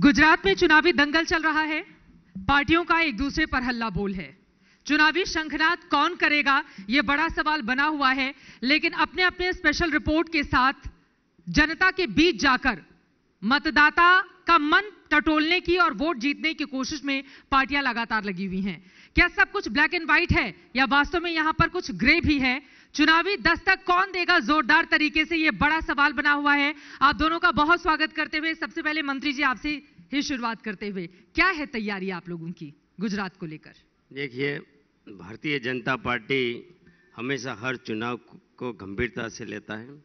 गुजरात में चुनावी दंगल चल रहा है पार्टियों का एक दूसरे पर हल्ला बोल है चुनावी शंखनाद कौन करेगा यह बड़ा सवाल बना हुआ है लेकिन अपने अपने स्पेशल रिपोर्ट के साथ जनता के बीच जाकर मतदाता का मन टटोलने की और वोट जीतने की कोशिश में पार्टियां लगातार लगी हुई हैं क्या सब कुछ ब्लैक एंड व्हाइट है या वास्तव में यहां पर कुछ ग्रे भी है चुनावी दस्तक कौन देगा जोरदार तरीके से ये बड़ा सवाल बना हुआ है आप दोनों का बहुत स्वागत करते हुए सबसे पहले मंत्री जी आपसे ही शुरुआत करते हुए क्या है तैयारी आप लोगों की गुजरात को लेकर देखिए भारतीय जनता पार्टी हमेशा हर चुनाव को गंभीरता से लेता है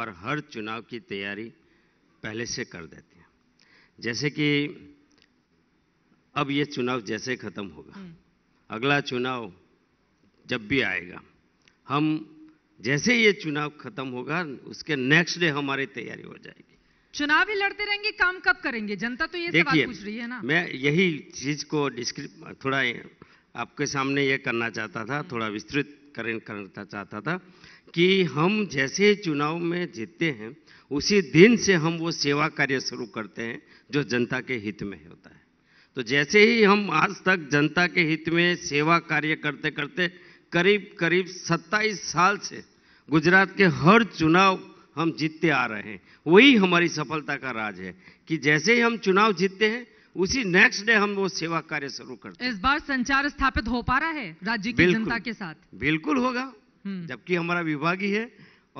और हर चुनाव की तैयारी पहले से कर देते हैं जैसे कि अब ये चुनाव जैसे ख़त्म होगा हम्म। अगला चुनाव जब भी आएगा हम जैसे ये चुनाव खत्म होगा उसके नेक्स्ट डे हमारी तैयारी हो जाएगी चुनाव ही लड़ते रहेंगे काम कब करेंगे जनता तो ये सवाल पूछ रही है ना मैं यही चीज को थोड़ा आपके सामने ये करना चाहता था हम्म। थोड़ा विस्तृत करना चाहता था कि हम जैसे चुनाव में जीतते हैं उसी दिन से हम वो सेवा कार्य शुरू करते हैं जो जनता के हित में होता है तो जैसे ही हम आज तक जनता के हित में सेवा कार्य करते करते करीब करीब 27 साल से गुजरात के हर चुनाव हम जीतते आ रहे हैं वही हमारी सफलता का राज है कि जैसे ही हम चुनाव जीतते हैं उसी नेक्स्ट डे हम वो सेवा कार्य शुरू करते हैं इस बार संचार स्थापित हो पा रहा है राज्य की जनता के साथ बिल्कुल होगा हम्म। जबकि हमारा विभागीय है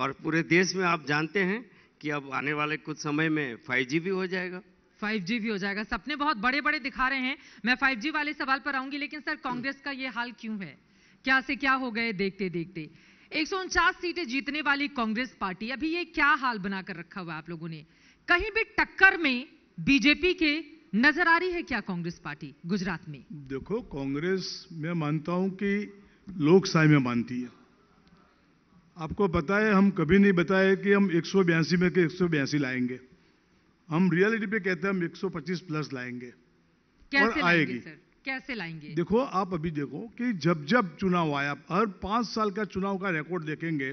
और पूरे देश में आप जानते हैं कि अब आने वाले कुछ समय में फाइव भी हो जाएगा 5G भी हो जाएगा सपने बहुत बड़े बड़े दिखा रहे हैं मैं 5G वाले सवाल पर आऊंगी लेकिन सर कांग्रेस का ये हाल क्यों है क्या से क्या हो गए देखते देखते एक सीटें जीतने वाली कांग्रेस पार्टी अभी ये क्या हाल बनाकर रखा हुआ आप लोगों ने कहीं भी टक्कर में बीजेपी के नजर आ रही है क्या कांग्रेस पार्टी गुजरात में देखो कांग्रेस मैं मानता हूं कि लोकसाय में मानती है आपको पता है हम कभी नहीं बताए कि हम एक में के एक लाएंगे हम रियलिटी पे कहते हैं हम 125 प्लस लाएंगे और आएगी सर? कैसे लाएंगे देखो आप अभी देखो कि जब जब चुनाव आया हर पांच साल का चुनाव का रिकॉर्ड देखेंगे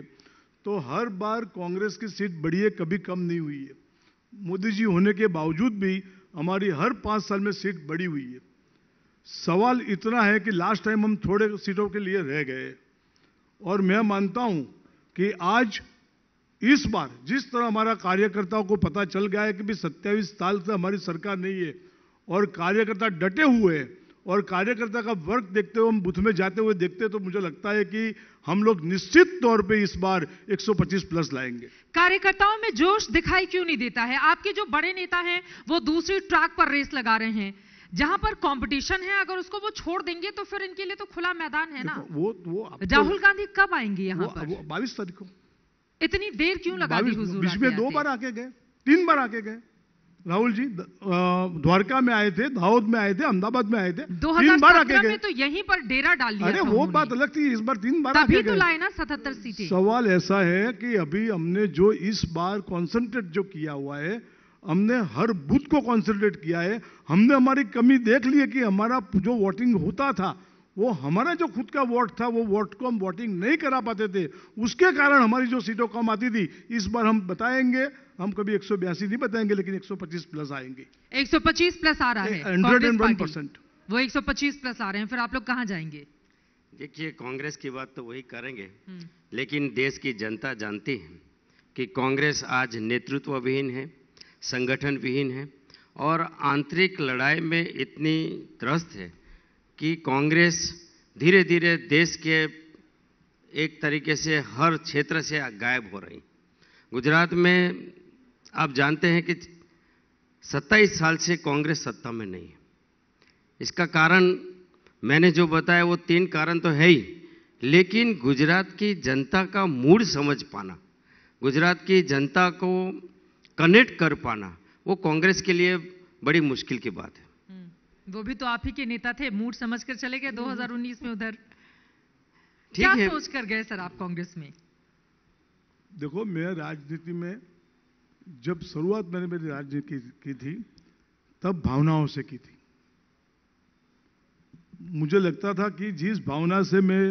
तो हर बार कांग्रेस की सीट बढ़ी है कभी कम नहीं हुई है मोदी जी होने के बावजूद भी हमारी हर पांच साल में सीट बढ़ी हुई है सवाल इतना है कि लास्ट टाइम हम थोड़े सीटों के लिए रह गए और मैं मानता हूं कि आज इस बार जिस तरह हमारा कार्यकर्ताओं को पता चल गया है कि भी सत्ताईस साल से हमारी सरकार नहीं है और कार्यकर्ता डटे हुए हैं और कार्यकर्ता का वर्क देखते हुए हम बूथ में जाते हुए देखते तो मुझे लगता है कि हम लोग निश्चित तौर पे इस बार 125 प्लस लाएंगे कार्यकर्ताओं में जोश दिखाई क्यों नहीं देता है आपके जो बड़े नेता हैं वो दूसरी ट्रैक पर रेस लगा रहे हैं जहां पर कंपटीशन है अगर उसको वो छोड़ देंगे तो फिर इनके लिए तो खुला मैदान है ना वो वो तो- राहुल गांधी कब आएंगे यहाँ बाईस तारीख को इतनी देर क्यों लगा दी बीच में दो बार आके गए तीन बार आके गए राहुल जी द्वारका में आए थे दाऊद में आए थे अहमदाबाद में आए थे दो हजार तो यहीं पर डेरा डाल लिया अरे वो बात अलग थी इस बार तीन बार तभी तो लाए ना सतहत्तर सीटें सवाल ऐसा है कि अभी हमने जो इस बार कॉन्सेंट्रेट जो किया हुआ है हमने हर बूथ को कॉन्सेंट्रेट किया है हमने हमारी कमी देख ली है कि हमारा जो वोटिंग होता था वो हमारा जो खुद का वोट था वो वोट को हम वोटिंग नहीं करा पाते थे उसके कारण हमारी जो सीटों कम आती थी इस बार हम बताएंगे हम कभी एक नहीं बताएंगे लेकिन 125 प्लस आएंगे 125 प्लस आ रहा है हंड्रेड एंड वन परसेंट वो 125 प्लस आ रहे हैं फिर आप लोग कहाँ जाएंगे देखिए कांग्रेस की बात तो वही करेंगे हम्म। लेकिन देश की जनता जानती है कि कांग्रेस आज नेतृत्व विहीन है संगठन विहीन है और आंतरिक लड़ाई में इतनी त्रस्त है कि कांग्रेस धीरे धीरे देश के एक तरीके से हर क्षेत्र से गायब हो रही गुजरात में आप जानते हैं कि 27 साल से कांग्रेस सत्ता में नहीं है इसका कारण मैंने जो बताया वो तीन कारण तो है ही लेकिन गुजरात की जनता का मूड समझ पाना गुजरात की जनता को कनेक्ट कर पाना वो कांग्रेस के लिए बड़ी मुश्किल की बात है हम्म, वो भी तो आप ही के नेता थे मूड समझ कर चले गए 2019 हम्म। में उधर ठीक क्या सोच कर गए सर आप कांग्रेस में देखो मैं राजनीति में जब शुरुआत मैंने मेरे राज्य की की थी तब भावनाओं से की थी मुझे लगता था कि जिस भावना से मैं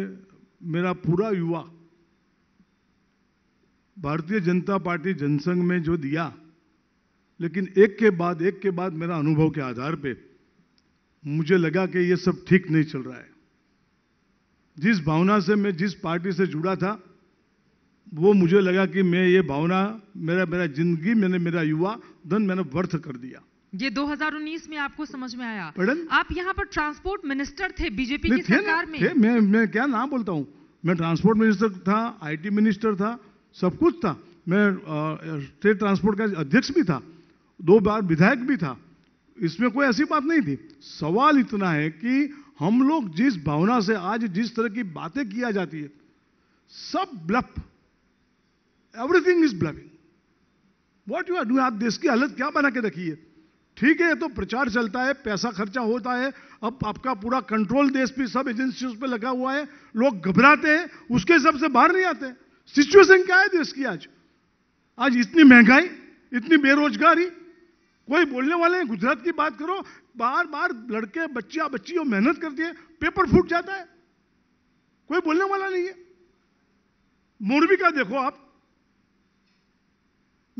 मेरा पूरा युवा भारतीय जनता पार्टी जनसंघ में जो दिया लेकिन एक के बाद एक के बाद मेरा अनुभव के आधार पे मुझे लगा कि यह सब ठीक नहीं चल रहा है जिस भावना से मैं जिस पार्टी से जुड़ा था वो मुझे लगा कि मैं ये भावना मेरा मेरा जिंदगी मैंने मेरा युवा धन मैंने वर्थ कर दिया ये 2019 में आपको समझ में आया पड़न? आप यहाँ पर ट्रांसपोर्ट मिनिस्टर थे बीजेपी की सरकार में थे मैं मैं क्या नाम बोलता हूँ मैं ट्रांसपोर्ट मिनिस्टर था आईटी मिनिस्टर था सब कुछ था मैं स्टेट ट्रांसपोर्ट का अध्यक्ष भी था दो बार विधायक भी था इसमें कोई ऐसी बात नहीं थी सवाल इतना है कि हम लोग जिस भावना से आज जिस तरह की बातें किया जाती है सब bluff everything is bluffing what you are do आप देश की हालत क्या बना के रखी है ठीक है तो प्रचार चलता है पैसा खर्चा होता है अब आपका पूरा कंट्रोल देश पे सब एजेंसियों पे लगा हुआ है लोग घबराते हैं उसके हिसाब से बाहर नहीं आते सिचुएशन क्या है देश की आज आज इतनी महंगाई इतनी बेरोजगारी कोई बोलने वाले हैं गुजरात की बात करो बार बार लड़के बच्चिया बच्चियों मेहनत करती है पेपर फूट जाता है कोई बोलने वाला नहीं है मोरबी का देखो आप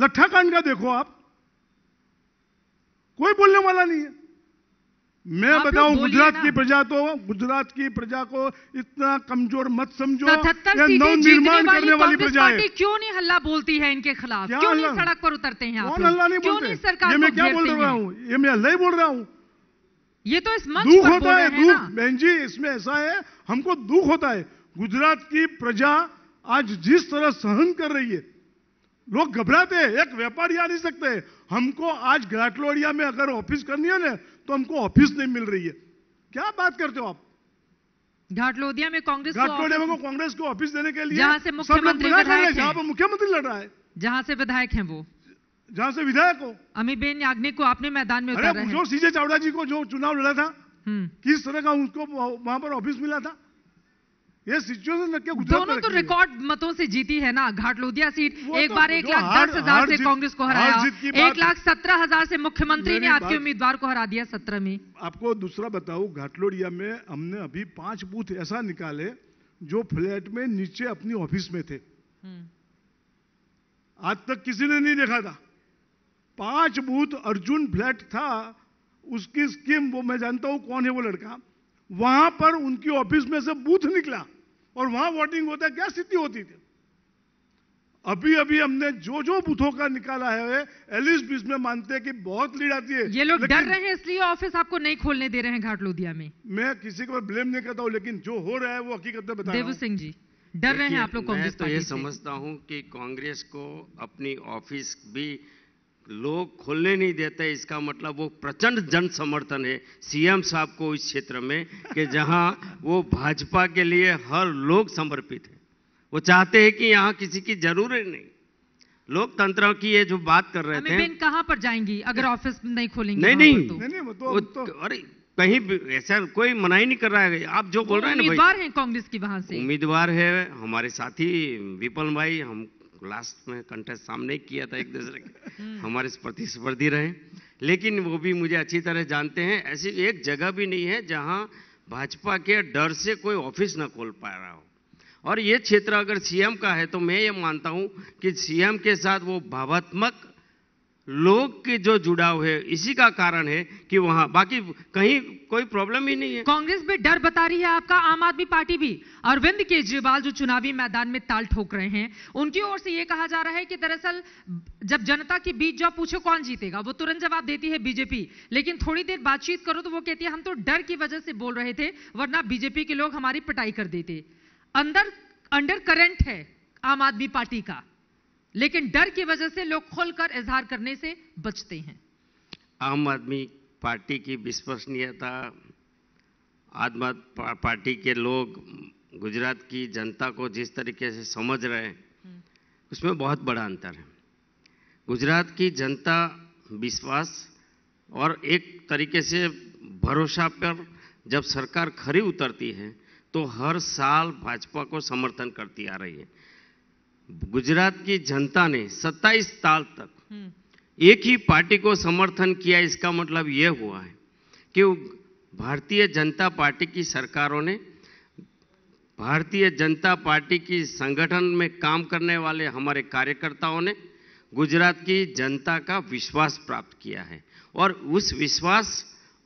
लट्ठा कांड का देखो आप कोई बोलने वाला नहीं है मैं बताऊं गुजरात की प्रजा तो गुजरात की प्रजा को इतना कमजोर मत समझो नव निर्माण करने वाली प्रजा है क्यों नहीं हल्ला बोलती है इनके खिलाफ क्यों नहीं सड़क पर उतरते हैं आप कौन हल्ला नहीं बोलते सरकार ये मैं क्या बोल रहा हूँ ये मैं हल्ला ही बोल रहा हूँ ये तो इस मंच दुख होता है दुख बहन जी इसमें ऐसा है हमको दुख होता है गुजरात की प्रजा आज जिस तरह सहन कर रही है लोग घबराते हैं एक व्यापारी आ नहीं सकते हमको आज घाटलोड़िया में अगर ऑफिस करनी है ना तो हमको ऑफिस नहीं मिल रही है क्या बात करते हो आप घाटलोदिया में कांग्रेस घाटलोदिया में कांग्रेस को ऑफिस देने के लिए जहां से मुख्यमंत्री जहां पर मुख्यमंत्री लड़ रहा है जहां से विधायक हैं वो जहां से विधायक हो अमीबेन याग्निक को आपने मैदान में उतारा जो सीजे चावड़ा जी को जो चुनाव लड़ा था हम्म। किस तरह का उसको वहां पर ऑफिस मिला था ये सिचुएशन में क्या दोनों तो रिकॉर्ड मतों से जीती है ना घाट लोधिया सीट एक तो बार एक लाख दस हजार से कांग्रेस को हराया एक लाख सत्रह हजार से मुख्यमंत्री ने आपके उम्मीदवार को हरा दिया सत्रह में आपको दूसरा बताओ घाटलोडिया में हमने अभी पांच बूथ ऐसा निकाले जो फ्लैट में नीचे अपनी ऑफिस में थे हम्म। आज तक किसी ने नहीं देखा था पांच बूथ अर्जुन फ्लैट था उसकी स्कीम वो मैं जानता हूं कौन है वो लड़का वहां पर उनकी ऑफिस में से बूथ निकला और वहां वोटिंग होता क्या स्थिति होती थी अभी अभी हमने जो जो बूथों का निकाला है एलिस बीच में मानते हैं कि बहुत लीड आती है ये लोग डर रहे हैं इसलिए ऑफिस आपको नहीं खोलने दे रहे हैं घाट लोधिया में मैं किसी को ब्लेम नहीं करता हूँ लेकिन जो हो रहा है वो हकीकत में बता देवू सिंह जी डर रहे हैं आप लोग कांग्रेस तो ये समझता हूँ कि कांग्रेस को अपनी ऑफिस भी लोग खोलने नहीं देते इसका मतलब वो प्रचंड जन समर्थन है सीएम साहब को इस क्षेत्र में कि जहां वो भाजपा के लिए हर लोग समर्पित है वो चाहते हैं कि यहाँ किसी की जरूरत नहीं लोकतंत्र की ये जो बात कर रहे थे कहां पर जाएंगी अगर ऑफिस नहीं खोलेंगे नहीं नहीं, तो। नहीं, नहीं तो, तो, अरे कहीं ऐसा कोई मनाही नहीं कर रहा है आप जो बोल रहे हैं उम्मीदवार है कांग्रेस की वहां से उम्मीदवार है हमारे साथी विपल भाई हम लास्ट में कंटेस्ट सामने ही किया था एक दूसरे के हम्म। हमारे प्रतिस्पर्धी रहे लेकिन वो भी मुझे अच्छी तरह जानते हैं ऐसी एक जगह भी नहीं है जहाँ भाजपा के डर से कोई ऑफिस ना खोल पा रहा हो और ये क्षेत्र अगर सीएम का है तो मैं ये मानता हूँ कि सीएम के साथ वो भावात्मक लोग के जो जुड़ाव है इसी का कारण है कि वहाँ बाकी कहीं कोई प्रॉब्लम ही नहीं है कांग्रेस में डर बता रही है आपका आम आदमी पार्टी भी अरविंद केजरीवाल जो चुनावी मैदान में ताल ठोक रहे हैं उनकी ओर से ये कहा जा रहा है कि दरअसल जब जनता के बीच जाओ पूछो कौन जीतेगा वो तुरंत जवाब देती है बीजेपी लेकिन थोड़ी देर बातचीत करो तो वो कहती है हम तो डर की वजह से बोल रहे थे वरना बीजेपी के लोग हमारी पिटाई कर देते अंदर अंडर करंट है आम आदमी पार्टी का लेकिन डर की वजह से लोग खुलकर इजहार करने से बचते हैं आम आदमी पार्टी की विश्वसनीयता आम आदमी पार्टी के लोग गुजरात की जनता को जिस तरीके से समझ रहे हैं हम्म। उसमें बहुत बड़ा अंतर है गुजरात की जनता विश्वास और एक तरीके से भरोसा पर जब सरकार खरी उतरती है तो हर साल भाजपा को समर्थन करती आ रही है गुजरात की जनता ने 27 साल तक हम्म। एक ही पार्टी को समर्थन किया इसका मतलब यह हुआ है कि भारतीय जनता पार्टी की सरकारों ने भारतीय जनता पार्टी की संगठन में काम करने वाले हमारे कार्यकर्ताओं ने गुजरात की जनता का विश्वास प्राप्त किया है और उस विश्वास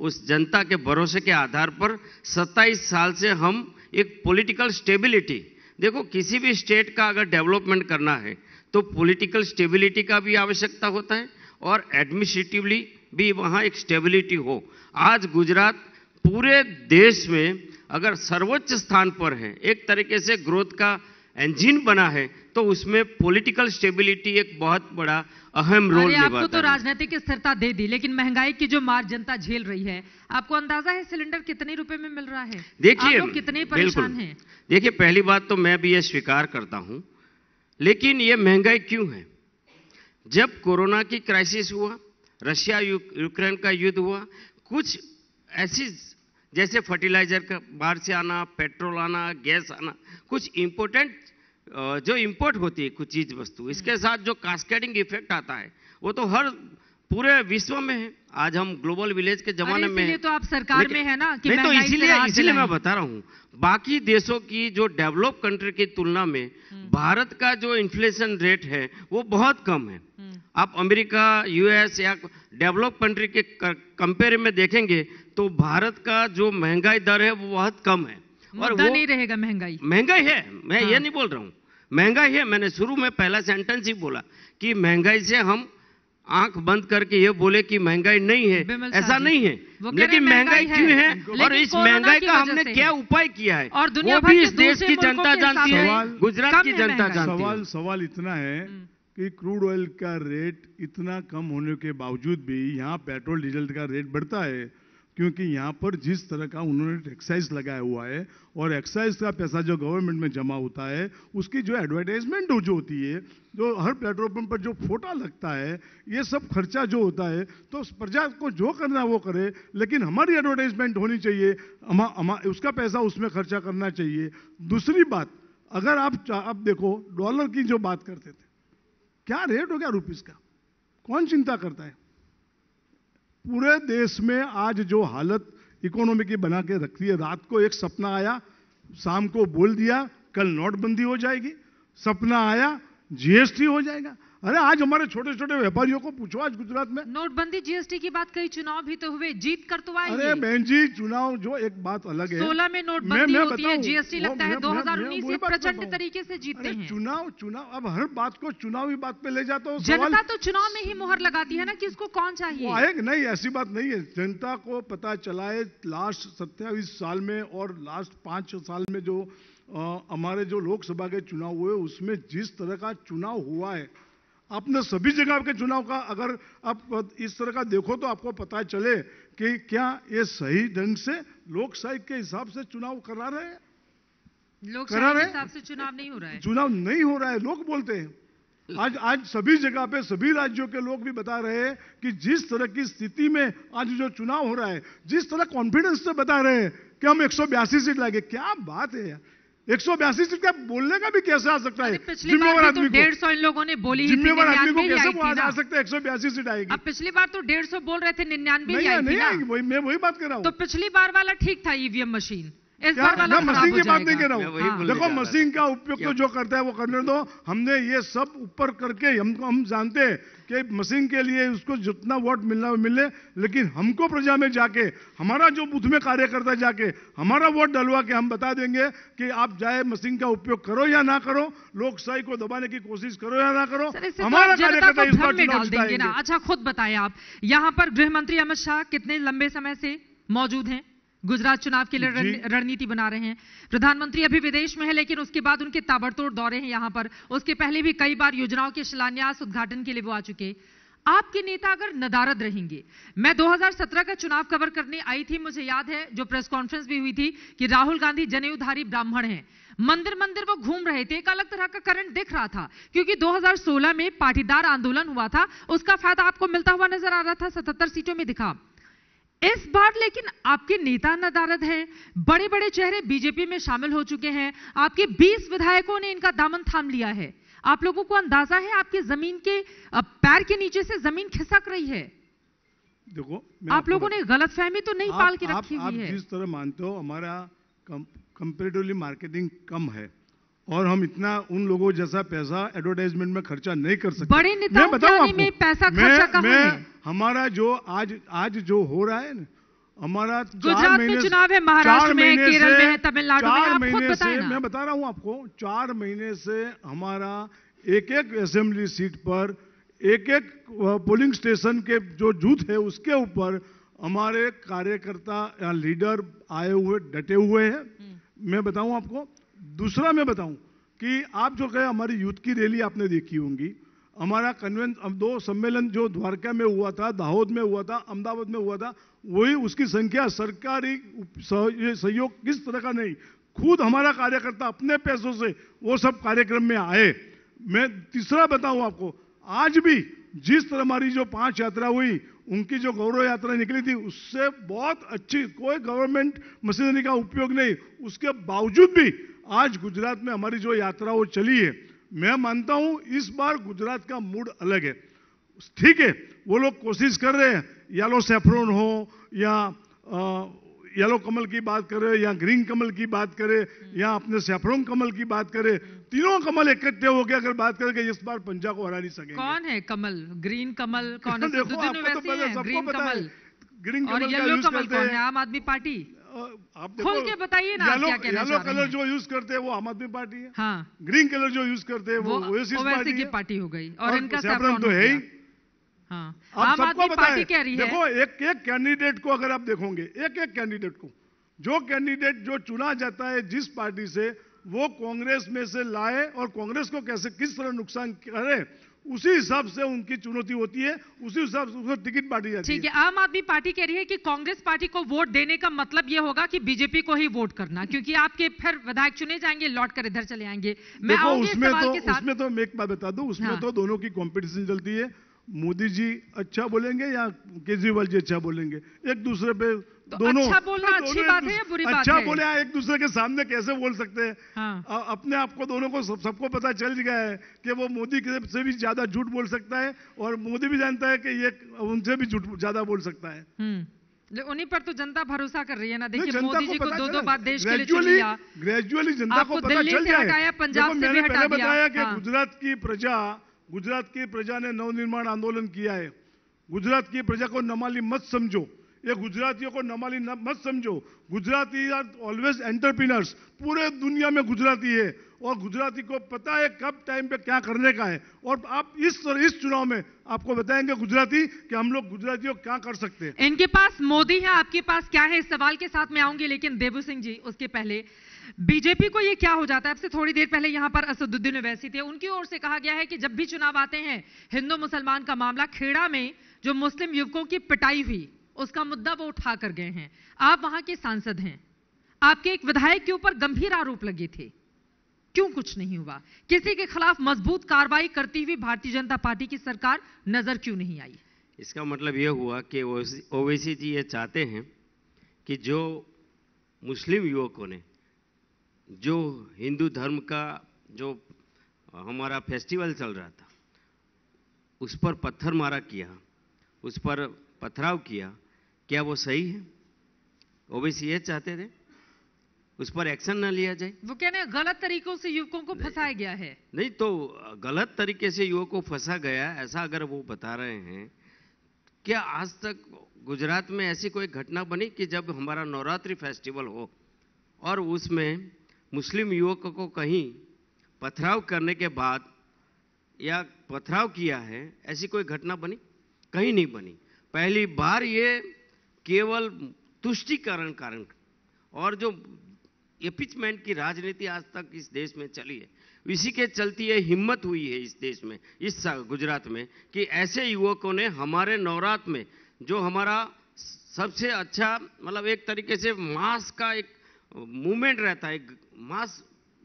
उस जनता के भरोसे के आधार पर 27 साल से हम एक पॉलिटिकल स्टेबिलिटी देखो किसी भी स्टेट का अगर डेवलपमेंट करना है तो पॉलिटिकल स्टेबिलिटी का भी आवश्यकता होता है और एडमिनिस्ट्रेटिवली भी वहाँ एक स्टेबिलिटी हो आज गुजरात पूरे देश में अगर सर्वोच्च स्थान पर है एक तरीके से ग्रोथ का इंजिन बना है तो उसमें पॉलिटिकल स्टेबिलिटी एक बहुत बड़ा अहम रोल निभाता आपको तो राजनीतिक स्थिरता दे दी लेकिन महंगाई की जो मार जनता झेल रही है आपको अंदाजा है सिलेंडर कितने रुपए में मिल रहा है देखिए कितने परेशान हैं देखिए पहली बात तो मैं भी ये स्वीकार करता हूं लेकिन ये महंगाई क्यों है जब कोरोना की क्राइसिस हुआ रशिया यूक्रेन का युद्ध हुआ कुछ ऐसी जैसे फर्टिलाइजर का बाहर से आना पेट्रोल आना गैस आना कुछ इंपोर्टेंट जो इंपोर्ट होती है कुछ चीज़ वस्तु हम्म। इसके साथ जो कास्केडिंग इफेक्ट आता है वो तो हर पूरे विश्व में है आज हम ग्लोबल विलेज के जमाने में तो आप सरकार में है ना कि नहीं तो इसीलिए इसीलिए मैं बता रहा हूँ बाकी देशों की जो डेवलप कंट्री की तुलना में हम्म। भारत का जो इन्फ्लेशन रेट है वो बहुत कम है हम्म। आप अमेरिका यूएस या डेवलप कंट्री के कंपेयर में देखेंगे तो भारत का जो महंगाई दर है वो बहुत कम है और वो नहीं रहेगा महंगाई महंगाई है मैं हाँ। ये नहीं बोल रहा हूँ महंगाई है मैंने शुरू में पहला सेंटेंस ही बोला कि महंगाई से हम आंख बंद करके ये बोले कि महंगाई नहीं है ऐसा नहीं है लेकिन महंगाई क्यों है और इस महंगाई का हमने क्या उपाय किया है और दुनिया भी इस देश की जनता जानती है गुजरात की जनता जानती है सवाल सवाल इतना है हम्म। कि क्रूड ऑयल का रेट इतना कम होने के बावजूद भी यहाँ पेट्रोल डीजल का रेट बढ़ता है क्योंकि यहाँ पर जिस तरह का उन्होंने एक्साइज लगाया हुआ है और एक्साइज का पैसा जो गवर्नमेंट में जमा होता है उसकी जो एडवर्टाइजमेंट हो जो होती है जो हर पेट्रोल पंप पर जो फोटा लगता है ये सब खर्चा जो होता है तो प्रजा को जो करना वो करे लेकिन हमारी एडवर्टाइजमेंट होनी चाहिए हम, अमा, उसका पैसा उसमें खर्चा करना चाहिए दूसरी बात अगर आप आप देखो डॉलर की जो बात करते थे क्या रेट हो गया रुपीज़ का कौन चिंता करता है पूरे देश में आज जो हालत इकोनॉमी की बना के रखती है रात को एक सपना आया शाम को बोल दिया कल नोटबंदी हो जाएगी सपना आया जीएसटी हो जाएगा अरे आज हमारे छोटे छोटे व्यापारियों को पूछो आज गुजरात में नोटबंदी जीएसटी की बात कही चुनाव भी तो हुए जीत कर तो आए अरे बहन जी चुनाव जो एक बात अलग है सोलह में नोटबंदी होती है जीएसटी लगता है दो हजार उन्नीस में प्रचंड तरीके से जीतते हैं चुनाव चुनाव अब हर बात को चुनावी बात पे ले जाता हूँ जनता तो चुनाव में ही मोहर लगाती है ना कि इसको कौन चाहिए आएग नहीं ऐसी बात नहीं है जनता को पता चला है लास्ट सत्ताईस साल में और लास्ट पांच साल में जो हमारे जो लोकसभा के चुनाव हुए उसमें जिस तरह का चुनाव हुआ है आपने सभी जगह के चुनाव का अगर आप इस तरह का देखो तो आपको पता चले कि क्या ये सही ढंग से लोकशाही के हिसाब से चुनाव करा रहे हैं करा रहे हिसाब से चुनाव नहीं हो रहा है चुनाव नहीं हो रहा है लोग बोलते हैं आज आज सभी जगह पे सभी राज्यों के लोग भी बता रहे हैं कि जिस तरह की स्थिति में आज जो चुनाव हो रहा है जिस तरह कॉन्फिडेंस से बता रहे हैं कि हम एक सीट लाएंगे क्या बात है यार एक सौ बयासी सीट का बोलने का भी कैसे आ सकता है जिम्मेवार तो आदमी तो डेढ़ सौ इन लोगों ने बोली जिम्मेवार आदमी को कैसे वो आ सकता है एक सौ बयासी सीट आएगी अब पिछली बार तो डेढ़ सौ बोल रहे थे निन्यानवे नहीं, आएगी मैं वही बात कर रहा हूँ तो पिछली बार वाला ठीक था ईवीएम मशीन मशीन की बात नहीं कह रहा हूँ देखो मशीन का उपयोग तो जो करता है वो करने दो हमने ये सब ऊपर करके हमको हम जानते हैं कि मशीन के लिए उसको जितना वोट मिलना मिले लेकिन हमको प्रजा में जाके हमारा जो बूथ में कार्यकर्ता जाके हमारा वोट डलवा के हम बता देंगे कि आप जाए मशीन का उपयोग करो या ना करो लोकशाही को दबाने की कोशिश करो या ना करो तो हमारा कार्यकर्ता इस बार चुनाव अच्छा खुद बताए आप यहाँ पर गृह मंत्री अमित शाह कितने लंबे समय से मौजूद हैं गुजरात चुनाव के लिए रणनीति बना रहे हैं प्रधानमंत्री अभी विदेश में है लेकिन उसके बाद उनके ताबड़तोड़ दौरे हैं यहाँ पर उसके पहले भी कई बार योजनाओं के शिलान्यास उद्घाटन के लिए वो आ चुके आपके नेता अगर नदारद रहेंगे मैं 2017 का चुनाव कवर करने आई थी मुझे याद है जो प्रेस कॉन्फ्रेंस भी हुई थी कि राहुल गांधी जनेऊधारी ब्राह्मण हैं मंदिर मंदिर वो घूम रहे थे एक अलग तरह का करंट दिख रहा था क्योंकि 2016 में पाटीदार आंदोलन हुआ था उसका फायदा आपको मिलता हुआ नजर आ रहा था सतहत्तर सीटों में दिखा इस बार लेकिन आपके नेता नदारद हैं बड़े बड़े चेहरे बीजेपी में शामिल हो चुके हैं आपके 20 विधायकों ने इनका दामन थाम लिया है आप लोगों को अंदाजा है आपकी जमीन के पैर के नीचे से जमीन खिसक रही है देखो आप लोगों ने गलत फहमी तो नहीं आप, पाल के रखी आप, हुई आप है जिस तरह मानते हो हमारा कंपेरेटिवली मार्केटिंग कम है और हम इतना उन लोगों जैसा पैसा एडवर्टाइजमेंट में खर्चा नहीं कर सकते बड़े नेताओं मैं आपको, में पैसा खर्चा मैं, मैं हमारा जो आज आज जो हो रहा है ना हमारा गुजरात में चुनाव है महाराष्ट्र में केरल में तमिलनाडु में आप खुद मैं बता रहा हूं आपको चार महीने से हमारा एक एक असेंबली सीट पर एक एक पोलिंग स्टेशन के जो जूथ है उसके ऊपर हमारे कार्यकर्ता या लीडर आए हुए डटे हुए हैं हम्म। मैं बताऊं आपको दूसरा मैं बताऊं कि आप जो गए हमारी यूथ की रैली आपने देखी होंगी हमारा कन्वेंस दो सम्मेलन जो द्वारका में हुआ था दाहोद में हुआ था अहमदाबाद में हुआ था वही उसकी संख्या सरकारी सहयोग किस तरह का नहीं खुद हमारा कार्यकर्ता अपने पैसों से वो सब कार्यक्रम में आए मैं तीसरा बताऊं आपको आज भी जिस तरह हमारी जो पांच यात्रा हुई उनकी जो गौरव यात्रा निकली थी उससे बहुत अच्छी कोई गवर्नमेंट मशीनरी का उपयोग नहीं उसके बावजूद भी आज गुजरात में हमारी जो यात्रा वो चली है मैं मानता हूं इस बार गुजरात का मूड अलग है ठीक है वो लोग कोशिश कर रहे हैं येलो सेफ्रोन हो या येलो कमल की बात करे या ग्रीन कमल की बात करे या अपने सेफ्रोन कमल की बात करे तीनों कमल इकट्ठे होकर अगर बात करें कि इस बार पंजाब को हरा नहीं सके कौन है कमल ग्रीन कमल कौन है देखो आपको तो सबको पता है ग्रीन कमल, कमल का यूज करते हैं आम आदमी पार्टी आप देखो खोल के बताइए ना येलो येलो कलर जो यूज करते हैं वो आम आदमी पार्टी है हाँ ग्रीन कलर जो यूज करते हैं वो ओएसी पार्टी की पार्टी हो गई और, इनका इनका तो है ही हाँ आप सबको बताए देखो एक एक कैंडिडेट को अगर आप देखोगे एक एक कैंडिडेट को जो कैंडिडेट जो चुना जाता है जिस पार्टी से वो कांग्रेस में से लाए और कांग्रेस को कैसे किस तरह नुकसान करे उसी हिसाब से उनकी चुनौती होती है उसी हिसाब से उसको टिकट बांटी जाती है ठीक है आम आदमी पार्टी कह रही है कि कांग्रेस पार्टी को वोट देने का मतलब ये होगा कि बीजेपी को ही वोट करना क्योंकि आपके फिर विधायक चुने जाएंगे लौट कर इधर चले आएंगे मैं उसमें तो उसमें तो मैं एक बात बता दू उसमें हाँ। तो दोनों की कॉम्पिटिशन चलती है मोदी जी अच्छा बोलेंगे या केजरीवाल जी अच्छा बोलेंगे एक दूसरे पे तो दोनों अच्छा बोलना हाँ, दोनों अच्छी बात है बुरी बात अच्छा है? बोले हाँ, एक दूसरे के सामने कैसे बोल सकते हैं हाँ। अपने आप को दोनों को सब, सबको पता चल गया है कि वो मोदी से भी ज्यादा झूठ बोल सकता है और मोदी भी जानता है कि ये उनसे भी झूठ ज्यादा बोल सकता है हम्म। उन्हीं पर तो जनता भरोसा कर रही है ना देखिए मोदी जी को दो दो बात देश के लिए ग्रेजुअली जनता को पता चल जाए पंजाब से भी हटा दिया बताया कि हाँ। गुजरात की प्रजा गुजरात की प्रजा ने नवनिर्माण आंदोलन किया है गुजरात की प्रजा को नमाली मत समझो ये गुजरातियों को नमाली न, मत समझो गुजराती आर ऑलवेज एंटरप्रीनर्स पूरे दुनिया में गुजराती है और गुजराती को पता है कब टाइम पे क्या करने का है और आप इस इस चुनाव में आपको बताएंगे गुजराती कि हम लोग गुजरातियों क्या कर सकते हैं इनके पास मोदी है आपके पास क्या है इस सवाल के साथ मैं आऊंगी लेकिन देवू सिंह जी उसके पहले बीजेपी को ये क्या हो जाता है आपसे थोड़ी देर पहले यहाँ पर असदुद्दीन वैसी थे उनकी ओर से कहा गया है कि जब भी चुनाव आते हैं हिंदू मुसलमान का मामला खेड़ा में जो मुस्लिम युवकों की पिटाई हुई उसका मुद्दा वो उठा कर गए हैं आप वहां के सांसद हैं आपके एक विधायक के ऊपर गंभीर आरोप लगे थे क्यों कुछ नहीं हुआ किसी के खिलाफ मजबूत कार्रवाई करती हुई भारतीय जनता पार्टी की सरकार नजर क्यों नहीं आई इसका मतलब यह हुआ कि ओवैसी जी ये चाहते हैं कि जो मुस्लिम युवकों ने जो हिंदू धर्म का जो हमारा फेस्टिवल चल रहा था उस पर पत्थर मारा किया उस पर पथराव किया क्या वो सही है ओबीसी ये चाहते थे उस पर एक्शन ना लिया जाए वो कहने गलत तरीकों से युवकों को फंसाया गया है नहीं तो गलत तरीके से युवक को फंसा गया ऐसा अगर वो बता रहे हैं क्या आज तक गुजरात में ऐसी कोई घटना बनी कि जब हमारा नवरात्रि फेस्टिवल हो और उसमें मुस्लिम युवक को कहीं पथराव करने के बाद या पथराव किया है ऐसी कोई घटना बनी कहीं नहीं बनी पहली बार ये केवल तुष्टिकरण कारण और जो एपिचमेंट की राजनीति आज तक इस देश में चली है इसी के चलती ये हिम्मत हुई है इस देश में इस गुजरात में कि ऐसे युवकों ने हमारे नवरात्र में जो हमारा सबसे अच्छा मतलब एक तरीके से मास का एक मूवमेंट रहता है मास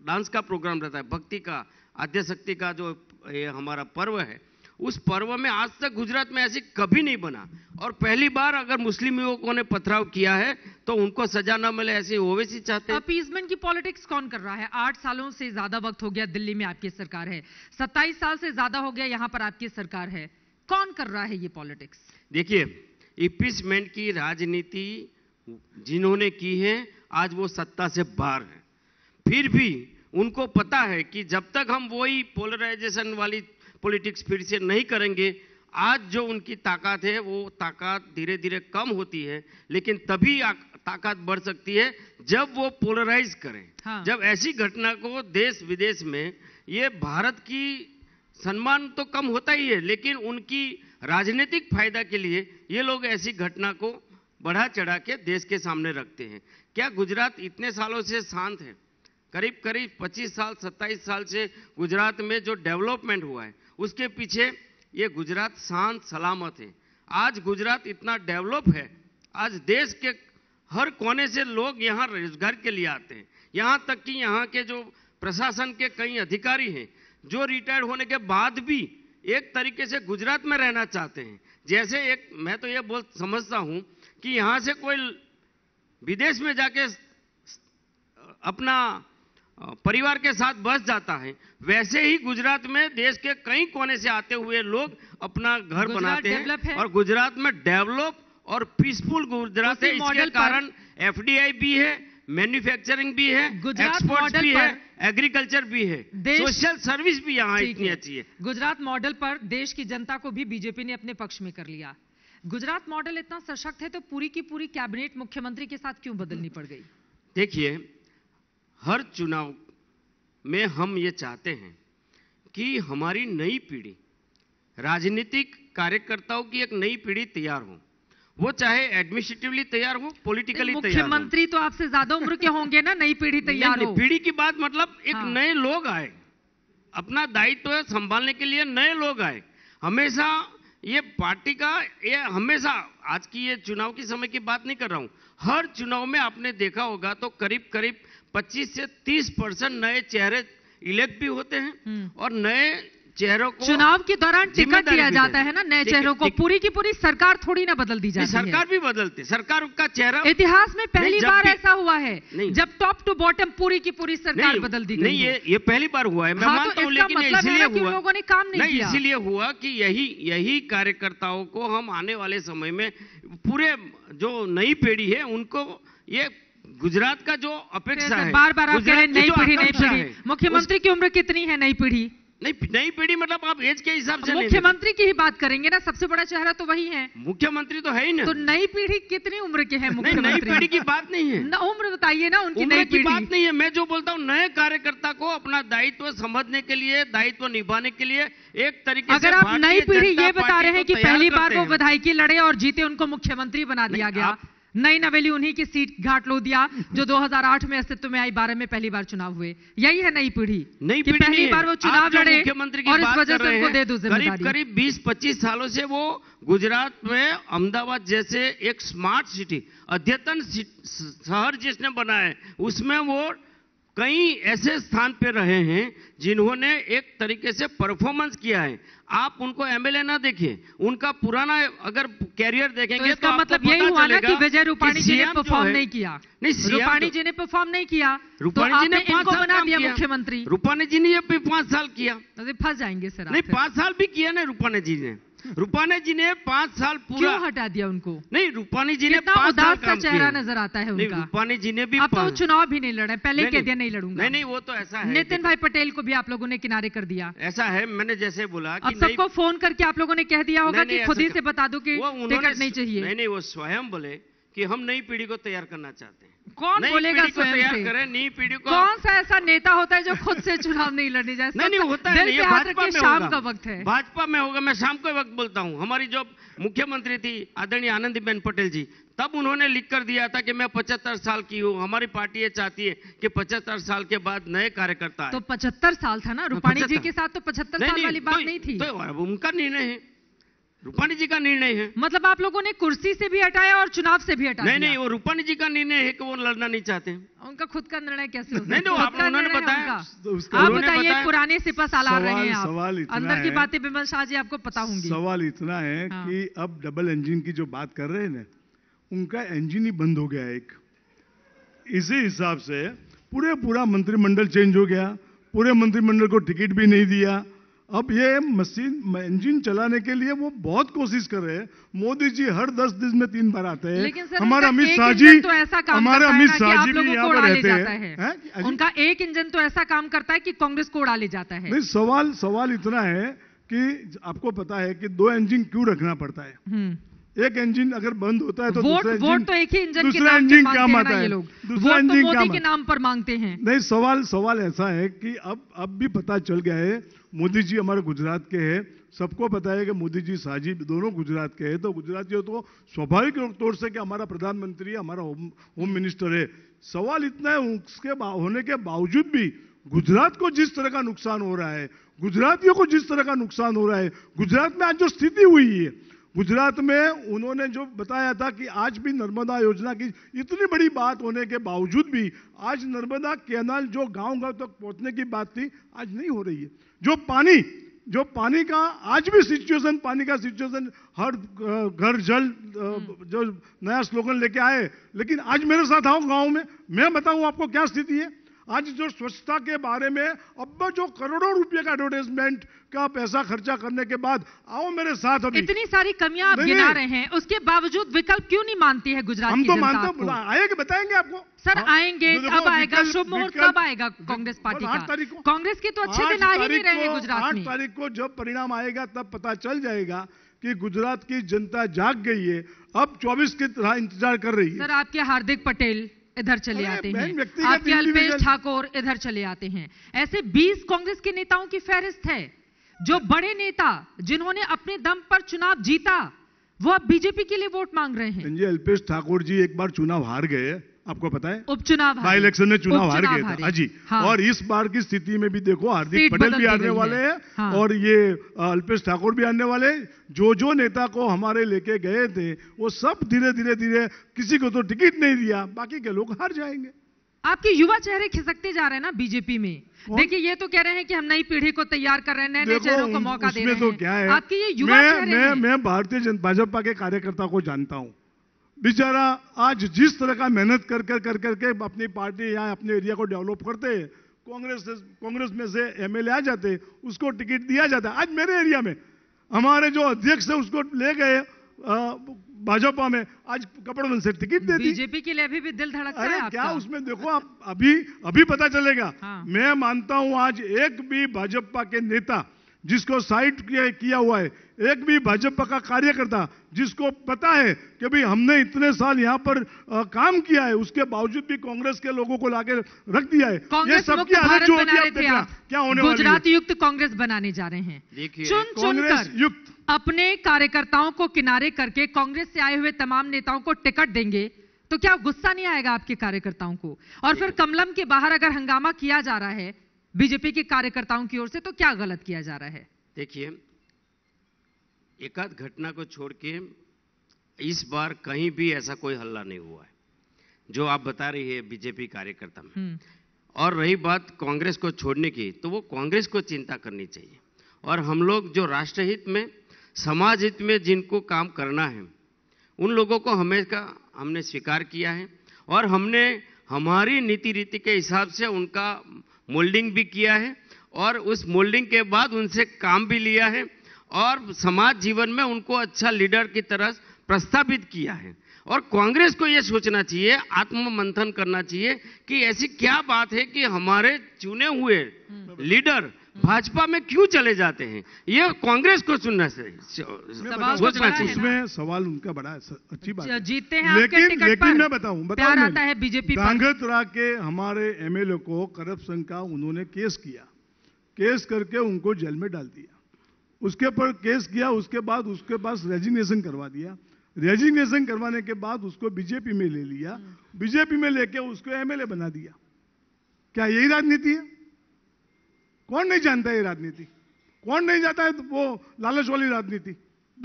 डांस का प्रोग्राम रहता है भक्ति का आद्यशक्ति का जो ये हमारा पर्व है उस पर्व में आज तक गुजरात में ऐसी कभी नहीं बना और पहली बार अगर मुस्लिम युवकों ने पथराव किया है तो उनको सजा न मिले ऐसे ओवैसी चाहते हैं अपीजमेंट की पॉलिटिक्स कौन कर रहा है आठ सालों से ज्यादा वक्त हो गया दिल्ली में आपकी सरकार है सत्ताईस साल से ज्यादा हो गया यहाँ पर आपकी सरकार है कौन कर रहा है ये पॉलिटिक्स देखिए इपीसमेंट की राजनीति जिन्होंने की है आज वो सत्ता से बाहर है फिर भी उनको पता है कि जब तक हम वही पोलराइजेशन वाली पॉलिटिक्स फिर से नहीं करेंगे आज जो उनकी ताकत है वो ताकत धीरे धीरे कम होती है लेकिन तभी ताकत बढ़ सकती है जब वो पोलराइज करें हाँ। जब ऐसी घटना को देश विदेश में ये भारत की सम्मान तो कम होता ही है लेकिन उनकी राजनीतिक फायदा के लिए ये लोग ऐसी घटना को बढ़ा चढ़ा के देश के सामने रखते हैं क्या गुजरात इतने सालों से शांत है करीब करीब 25 साल 27 साल से गुजरात में जो डेवलपमेंट हुआ है उसके पीछे ये गुजरात शांत सलामत है आज गुजरात इतना डेवलप है आज देश के हर कोने से लोग यहाँ रोजगार के लिए आते हैं यहाँ तक कि यहाँ के जो प्रशासन के कई अधिकारी हैं जो रिटायर्ड होने के बाद भी एक तरीके से गुजरात में रहना चाहते हैं जैसे एक मैं तो ये बोल समझता हूँ कि यहाँ से कोई विदेश में जाके अपना परिवार के साथ बस जाता है वैसे ही गुजरात में देश के कई कोने से आते हुए लोग अपना घर बनाते हैं है। और गुजरात में डेवलप और पीसफुल गुजरात है इसके कारण एफडीआई भी है मैन्युफैक्चरिंग भी है एक्सपोर्ट भी है एग्रीकल्चर भी है सोशल सर्विस भी यहाँ इतनी अच्छी है गुजरात मॉडल पर देश की जनता को भी बीजेपी ने अपने पक्ष में कर लिया गुजरात मॉडल इतना सशक्त है तो पूरी की पूरी कैबिनेट मुख्यमंत्री के साथ क्यों बदलनी पड़ गई देखिए हर चुनाव में हम ये चाहते हैं कि हमारी नई पीढ़ी राजनीतिक कार्यकर्ताओं की एक नई पीढ़ी तैयार हो वो चाहे एडमिनिस्ट्रेटिवली तैयार हो पॉलिटिकली तैयार हो मुख्यमंत्री तो आपसे ज्यादा उम्र के होंगे ना नई पीढ़ी तैयार हो पीढ़ी की बात मतलब एक हाँ। नए लोग आए अपना दायित्व तो संभालने के लिए नए लोग आए हमेशा ये पार्टी का ये हमेशा आज की ये चुनाव के समय की बात नहीं कर रहा हूं हर चुनाव में आपने देखा होगा तो करीब करीब 25 से 30 परसेंट नए चेहरे इलेक्ट भी होते हैं हम्म। और नए चेहरों को चुनाव के दौरान टिकट दिया जाता है ना नए चेहरों को पूरी की पूरी सरकार थोड़ी ना बदल दी जाती सरकार भी बदलती सरकार का चेहरा इतिहास में पहली बार ऐसा हुआ है जब टॉप टू बॉटम पूरी की पूरी सरकार बदल दी गई नहीं ये ये पहली बार हुआ है मैं हाँ, तो मानता हूँ लेकिन मतलब इसलिए हुआ लोगों ने काम नहीं किया इसीलिए हुआ की यही यही कार्यकर्ताओं को हम आने वाले समय में पूरे जो नई पीढ़ी है उनको ये गुजरात का जो अपेक्षा तो है बार बार आप कह रहे नई पीढ़ी नई पीढ़ी मुख्यमंत्री की उम्र कितनी है नई पीढ़ी नहीं नई पीढ़ी मतलब आप एज के हिसाब से मुख्यमंत्री की ही बात करेंगे ना सबसे बड़ा चेहरा तो वही है मुख्यमंत्री तो है ही ना तो नई पीढ़ी कितनी उम्र के है मुख्यमंत्री नई पीढ़ी की बात नहीं है ना उम्र बताइए ना उनकी नई की बात नहीं है मैं जो बोलता हूँ नए कार्यकर्ता को अपना दायित्व समझने के लिए दायित्व निभाने के लिए एक तरीके अगर आप नई पीढ़ी ये बता रहे हैं की पहली बार वो विधायकी लड़े और जीते उनको मुख्यमंत्री बना दिया गया नई नवेली उन्हीं की सीट घाट लो दिया जो 2008 में अस्तित्व में आई बारह में पहली बार चुनाव हुए यही है नई पीढ़ी नई पीढ़ी पहली बार वो चुनाव लड़े मुख्यमंत्री की और इस वजह से दे दो करीब करीब 20-25 सालों से वो गुजरात में अहमदाबाद जैसे एक स्मार्ट सिटी अद्यतन शहर जिसने बनाया उसमें वो कई ऐसे स्थान पर रहे हैं जिन्होंने एक तरीके से परफॉर्मेंस किया है आप उनको एमएलए ना देखिए उनका पुराना अगर कैरियर देखेंगे तो इसका तो मतलब यही हुआ ना कि विजय रूपाणी जी ने परफॉर्म नहीं किया नहीं तो- रूपाणी जी ने परफॉर्म नहीं किया तो रूपाणी जी ने पांच साल बना दिया मुख्यमंत्री रूपाणी जी ने ये पांच साल किया फंस जाएंगे सर नहीं पांच साल भी किया ना रूपाणी जी ने रूपानी जी ने पांच साल पूरा हटा दिया उनको नहीं रूपानी जी ने पांच साल का चेहरा नजर आता है उनका रूपानी जी ने भी अब तो चुनाव भी नहीं लड़े पहले कह दिया नहीं लड़ूंगा नहीं नहीं वो तो ऐसा है नितिन भाई पटेल को भी आप लोगों ने किनारे कर दिया ऐसा है मैंने जैसे बोला अब सबको फोन करके आप लोगों ने कह दिया होगा की खुद ही से बता दो की टिकट नहीं चाहिए नहीं वो स्वयं बोले कि हम नई पीढ़ी को तैयार करना चाहते हैं कौन बोलेगा स्वयं तैयार करें नई पीढ़ी को कौन सा ऐसा नेता होता है जो खुद से चुनाव नहीं लड़ने जाए नहीं नहीं होता है नहीं भाजपा में शाम का वक्त है भाजपा में होगा मैं शाम का वक्त बोलता हूँ हमारी जो मुख्यमंत्री थी आदरणीय आनंदीबेन पटेल जी तब उन्होंने लिख कर दिया था कि मैं पचहत्तर साल की हूँ हमारी पार्टी ये चाहती है कि पचहत्तर साल के बाद नए कार्यकर्ता तो पचहत्तर साल था ना हाँ, रूपाणी जी के साथ तो पचहत्तर साल वाली बात तो नहीं थी तो उनका निर्णय है रूपाणी जी का निर्णय है मतलब आप लोगों ने कुर्सी से भी हटाया और चुनाव से भी हटाया नहीं नहीं वो रूपाणी जी का निर्णय है कि वो लड़ना नहीं चाहते उनका खुद का निर्णय कैसे हो नहीं तो उन्होंने बताया आप बताइए पुराने सिपा सालार रहे हैं सवाल अंदर की बातें बिमल शाह जी आपको पता होंगी सवाल इतना है हाँ। कि अब डबल इंजिन की जो बात कर रहे हैं ना उनका इंजिन ही बंद हो गया एक इसी हिसाब से पूरे पूरा मंत्रिमंडल चेंज हो गया पूरे मंत्रिमंडल को टिकट भी नहीं दिया अब ये मशीन इंजन चलाने के लिए वो बहुत कोशिश कर रहे हैं मोदी जी हर दस दिन में तीन बार आते हैं हमारा अमित शाह जी तो ऐसा काम हमारे अमित शाह जी भी यहाँ पर रहते हैं है? उनका एक इंजन तो ऐसा काम करता है कि कांग्रेस को उड़ा ले जाता है सवाल सवाल इतना है कि आपको पता है कि दो इंजन क्यों रखना पड़ता है हम्म। एक इंजन अगर बंद होता है तो वोट, वोट तो एक ही इंजन दूसरा इंजन काम आता है दूसरा इंजन तो के नाम पर मांगते हैं नहीं सवाल सवाल ऐसा है कि अब अब भी पता चल गया है मोदी जी हमारे गुजरात के हैं सबको पता है कि मोदी जी साजी दोनों गुजरात के हैं तो गुजरातियों तो स्वाभाविक तौर से कि हमारा प्रधानमंत्री है हमारा होम होम मिनिस्टर है सवाल इतना है उसके होने के बावजूद भी गुजरात को जिस तरह का नुकसान हो रहा है गुजरातियों को जिस तरह का नुकसान हो रहा है गुजरात में आज जो स्थिति हुई है गुजरात में उन्होंने जो बताया था कि आज भी नर्मदा योजना की इतनी बड़ी बात होने के बावजूद भी आज नर्मदा कैनाल जो गांव गांव तक तो पहुंचने की बात थी आज नहीं हो रही है जो पानी जो पानी का आज भी सिचुएशन पानी का सिचुएशन हर घर जल हम्म। जो नया स्लोगन लेके आए लेकिन आज मेरे साथ आओ गांव में मैं बताऊं आपको क्या स्थिति है आज जो स्वच्छता के बारे में अब जो करोड़ों रुपए का एडवर्टाइजमेंट का पैसा खर्चा करने के बाद आओ मेरे साथ अभी इतनी सारी कमियां आप गिना रहे हैं उसके बावजूद विकल्प क्यों नहीं मानती है गुजरात हम तो मानते आएंगे बताएंगे आपको सर हाँ। आएंगे कब आएगा शुभ मुहूर्त कब आएगा कांग्रेस पार्टी का कांग्रेस के तो अच्छे दिन आ ही नहीं रहे गुजरात आठ तारीख को जब परिणाम आएगा तब पता चल जाएगा कि गुजरात की जनता जाग गई है अब 24 की तरह इंतजार कर रही है सर आपके हार्दिक पटेल इधर चले आते हैं आपके अल्पेश ठाकुर इधर चले आते हैं ऐसे 20 कांग्रेस के नेताओं की फहरिस्त है जो बड़े नेता जिन्होंने अपने दम पर चुनाव जीता वो अब बीजेपी के लिए वोट मांग रहे हैं हाँ अल्पेश ठाकुर जी एक बार चुनाव हार गए आपको पता है उपचुनाव बाई इलेक्शन में चुनाव हार गए थे हाँ जी हाँ। और इस बार की स्थिति में भी देखो हार्दिक पटेल भी आने वाले हैं हाँ। और ये अल्पेश ठाकुर भी आने वाले जो जो नेता को हमारे लेके गए थे वो सब धीरे धीरे धीरे किसी को तो टिकट नहीं दिया बाकी के लोग हार जाएंगे आपके युवा चेहरे खिसकते जा रहे हैं ना बीजेपी में देखिए ये तो कह रहे हैं कि हम नई पीढ़ी को तैयार कर रहे हैं नए नए चेहरों को मौका दे रहे तो हैं तो क्या है आपकी ये युवा मैं मैं भारतीय भाजपा के कार्यकर्ता को जानता हूँ बेचारा आज जिस तरह का मेहनत कर कर कर करके अपनी पार्टी या अपने एरिया को डेवलप करते हैं कांग्रेस कांग्रेस में से एमएलए आ जाते उसको टिकट दिया जाता आज मेरे एरिया में हमारे जो अध्यक्ष है उसको ले गए भाजपा में आज कपड़वन से टिकट दे दी बीजेपी के लिए अभी भी दिल धड़कता अरे है क्या उसमें देखो आप अभी अभी पता चलेगा हाँ। मैं मानता हूं आज एक भी भाजपा के नेता जिसको साइड किया हुआ है एक भी भाजपा का कार्यकर्ता जिसको पता है कि भाई हमने इतने साल यहाँ पर आ, काम किया है उसके बावजूद भी कांग्रेस के लोगों को लाके रख दिया है ये सबकी हालत जो होती क्या होने गुजरात युक्त कांग्रेस बनाने जा रहे हैं चुन कांग्रेस युक्त अपने कार्यकर्ताओं को किनारे करके कांग्रेस से आए हुए तमाम नेताओं को टिकट देंगे तो क्या गुस्सा नहीं आएगा आपके कार्यकर्ताओं को और फिर कमलम के बाहर अगर हंगामा किया जा रहा है बीजेपी के कार्यकर्ताओं की ओर से तो क्या गलत किया जा रहा है देखिए एकाध घटना को छोड़ के इस बार कहीं भी ऐसा कोई हल्ला नहीं हुआ है जो आप बता रही है बीजेपी कार्यकर्ता में हम्म। और रही बात कांग्रेस को छोड़ने की तो वो कांग्रेस को चिंता करनी चाहिए और हम लोग जो राष्ट्रहित में समाज हित में जिनको काम करना है उन लोगों को हमेशा हमने स्वीकार किया है और हमने हमारी नीति रीति के हिसाब से उनका मोल्डिंग भी किया है और उस मोल्डिंग के बाद उनसे काम भी लिया है और समाज जीवन में उनको अच्छा लीडर की तरह प्रस्तावित किया है और कांग्रेस को यह सोचना चाहिए आत्म मंथन करना चाहिए कि ऐसी क्या बात है कि हमारे चुने हुए हम्म। लीडर भाजपा में क्यों चले जाते हैं ये कांग्रेस को सुनना सोचना चाहिए इसमें सवाल उनका बड़ा अच्छी बात अच्छा, जीते हैं लेकिन लेकिन मैं बताऊं प्यार आता है बीजेपी रांगतरा के हमारे एमएलए को करप्शन का उन्होंने केस किया केस करके उनको जेल में डाल दिया उसके पर केस किया उसके बाद उसके पास रेजिग्नेशन करवा दिया रेजिग्नेशन करवाने के बाद उसको बीजेपी में ले लिया हम्म। बीजेपी में लेके उसको एमएलए बना दिया क्या यही राजनीति है कौन नहीं जानता ये राजनीति कौन नहीं जाता है वो लालच वाली राजनीति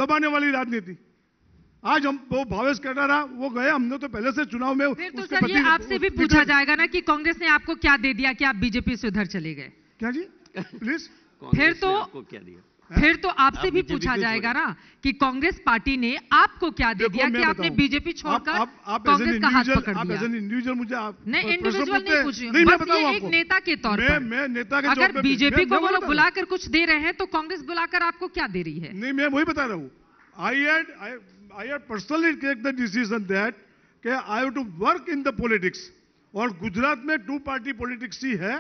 दबाने वाली राजनीति आज हम वो भावेश रहा वो गए हमने तो पहले से चुनाव में फिर तो सर ये आपसे भी पूछा जाएगा ना कि कांग्रेस ने आपको क्या दे दिया कि आप बीजेपी से उधर चले गए क्या जी प्लीज फिर तो क्या दिया फिर तो आपसे भी पूछा जाएगा ना कि कांग्रेस पार्टी ने आपको क्या दे दिया कि आपने बीजेपी छोड़कर कांग्रेस का हाथ पकड़ लिया इंडिविजुअल मुझे आप नहीं इंडिविजुअल नहीं पूछ रही हूँ एक नेता के तौर पर मैं नेता के अगर बीजेपी को वो लोग बुलाकर कुछ दे रहे हैं तो कांग्रेस बुलाकर आपको क्या दे रही है नहीं मैं वही बता रहा हूँ I had I had personally take the decision that I have to work in the politics और गुजरात में टू पार्टी पॉलिटिक्स ही है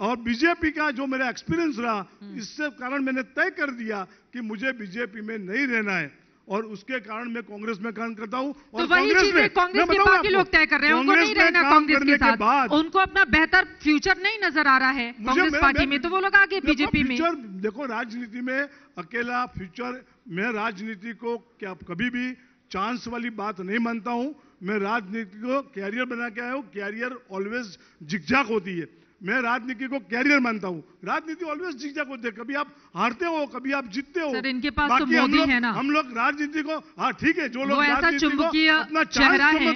और बीजेपी का जो मेरा एक्सपीरियंस रहा हम्म। इससे कारण मैंने तय कर दिया कि मुझे बीजेपी में नहीं रहना है और उसके कारण मैं कांग्रेस में काम करता हूँ तो और तो कांग्रेस में कांग्रेस के बाकी लोग तय कर रहे हैं उनको नहीं रहना कांग्रेस के साथ के उनको अपना बेहतर फ्यूचर नहीं नजर आ रहा है कांग्रेस पार्टी में तो वो लोग आगे बीजेपी में देखो राजनीति में अकेला फ्यूचर मैं राजनीति को क्या कभी भी चांस वाली बात नहीं मानता हूँ मैं राजनीति को कैरियर बना के आया हूँ कैरियर ऑलवेज झिकझाक होती है मैं राजनीति को कैरियर मानता हूँ राजनीति ऑलवेज जीजा को देख कभी आप हारते हो कभी आप जीतते हो सर इनके पास तो मोदी है ना हम लोग राजनीति को हाँ ठीक है जो लोग ऐसा चुंबकीय चेहरा है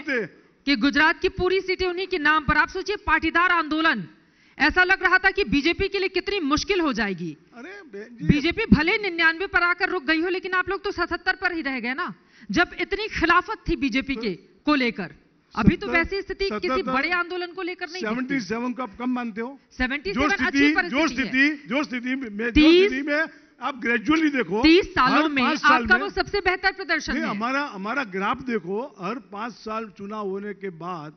कि गुजरात की पूरी सीटें उन्हीं के नाम पर आप सोचिए पाटीदार आंदोलन ऐसा लग रहा था कि बीजेपी के लिए कितनी मुश्किल हो जाएगी अरे बीजेपी भले निन्यानवे पर आकर रुक गई हो लेकिन आप लोग तो सतहत्तर पर ही रह गए ना जब इतनी खिलाफत थी बीजेपी तो के को लेकर अभी तो वैसी स्थिति किसी बड़े आंदोलन को लेकर नहीं सेवेंटी सेवन को आप कम मानते हो सेवेंटी जो स्थिति जो स्थिति जो स्थिति में स्थिति में आप ग्रेजुअली देखो तीस सालों में साल आपका में, वो सबसे बेहतर प्रदर्शन है हमारा हमारा ग्राफ देखो हर पांच साल चुनाव होने के बाद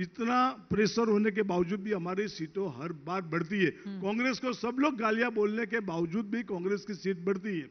इतना प्रेशर होने के बावजूद भी हमारी सीटों हर बार बढ़ती है हम्म। कांग्रेस को सब लोग गालियां बोलने के बावजूद भी कांग्रेस की सीट बढ़ती है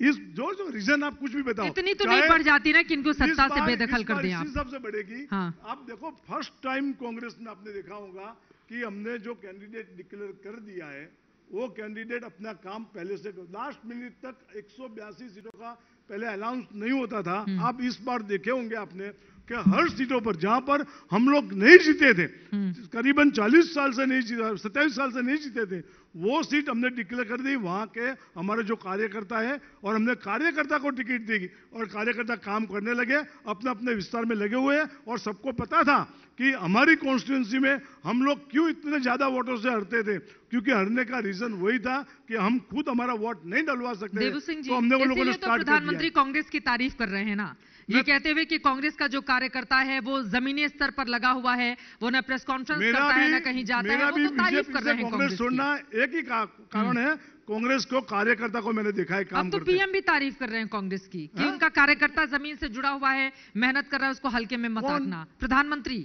इस जो जो रीजन आप कुछ भी बताओ इतनी तो नहीं पड़ जाती ना कि इनको सत्ता से बेदखल कर दिया सबसे बढ़ेगी हाँ। आप देखो फर्स्ट टाइम कांग्रेस में आपने देखा होगा कि हमने जो कैंडिडेट डिक्लेयर कर दिया है वो कैंडिडेट अपना काम पहले से लास्ट मिनट तक एक सीटों का पहले अनाउंस नहीं होता था हम्म। आप इस बार देखे होंगे आपने कि हर सीटों पर जहां पर हम लोग नहीं जीते थे हम्म। करीबन 40 साल से नहीं जीता सत्ताईस साल से नहीं जीते थे वो सीट हमने डिक्लेयर कर दी वहां के हमारे जो कार्यकर्ता है और हमने कार्यकर्ता को टिकट दी और कार्यकर्ता काम करने लगे अपने अपने विस्तार में लगे हुए हैं और सबको पता था कि हमारी कॉन्स्टिट्युएंसी में हम लोग क्यों इतने ज़्यादा वोटों से हरते थे क्योंकि हरने का रीजन वही था कि हम खुद हमारा वोट नहीं डलवा सकते तो हमने वो लोगों ने तो प्रधानमंत्री कांग्रेस की तारीफ कर रहे हैं ना ये कहते हुए कि कांग्रेस का जो कार्यकर्ता है वो जमीनी स्तर पर लगा हुआ है वो ना प्रेस कॉन्फ्रेंस करता है ना कहीं जाता है वो तो तारीफ कर रहे हैं कांग्रेस छोड़ना एक ही कारण हम्म। है कांग्रेस को कार्यकर्ता को मैंने देखा है काम अब तो पीएम भी तारीफ कर रहे हैं कांग्रेस की कि हाँ? उनका कार्यकर्ता जमीन से जुड़ा हुआ है मेहनत कर रहा है उसको हल्के में मत रखना प्रधानमंत्री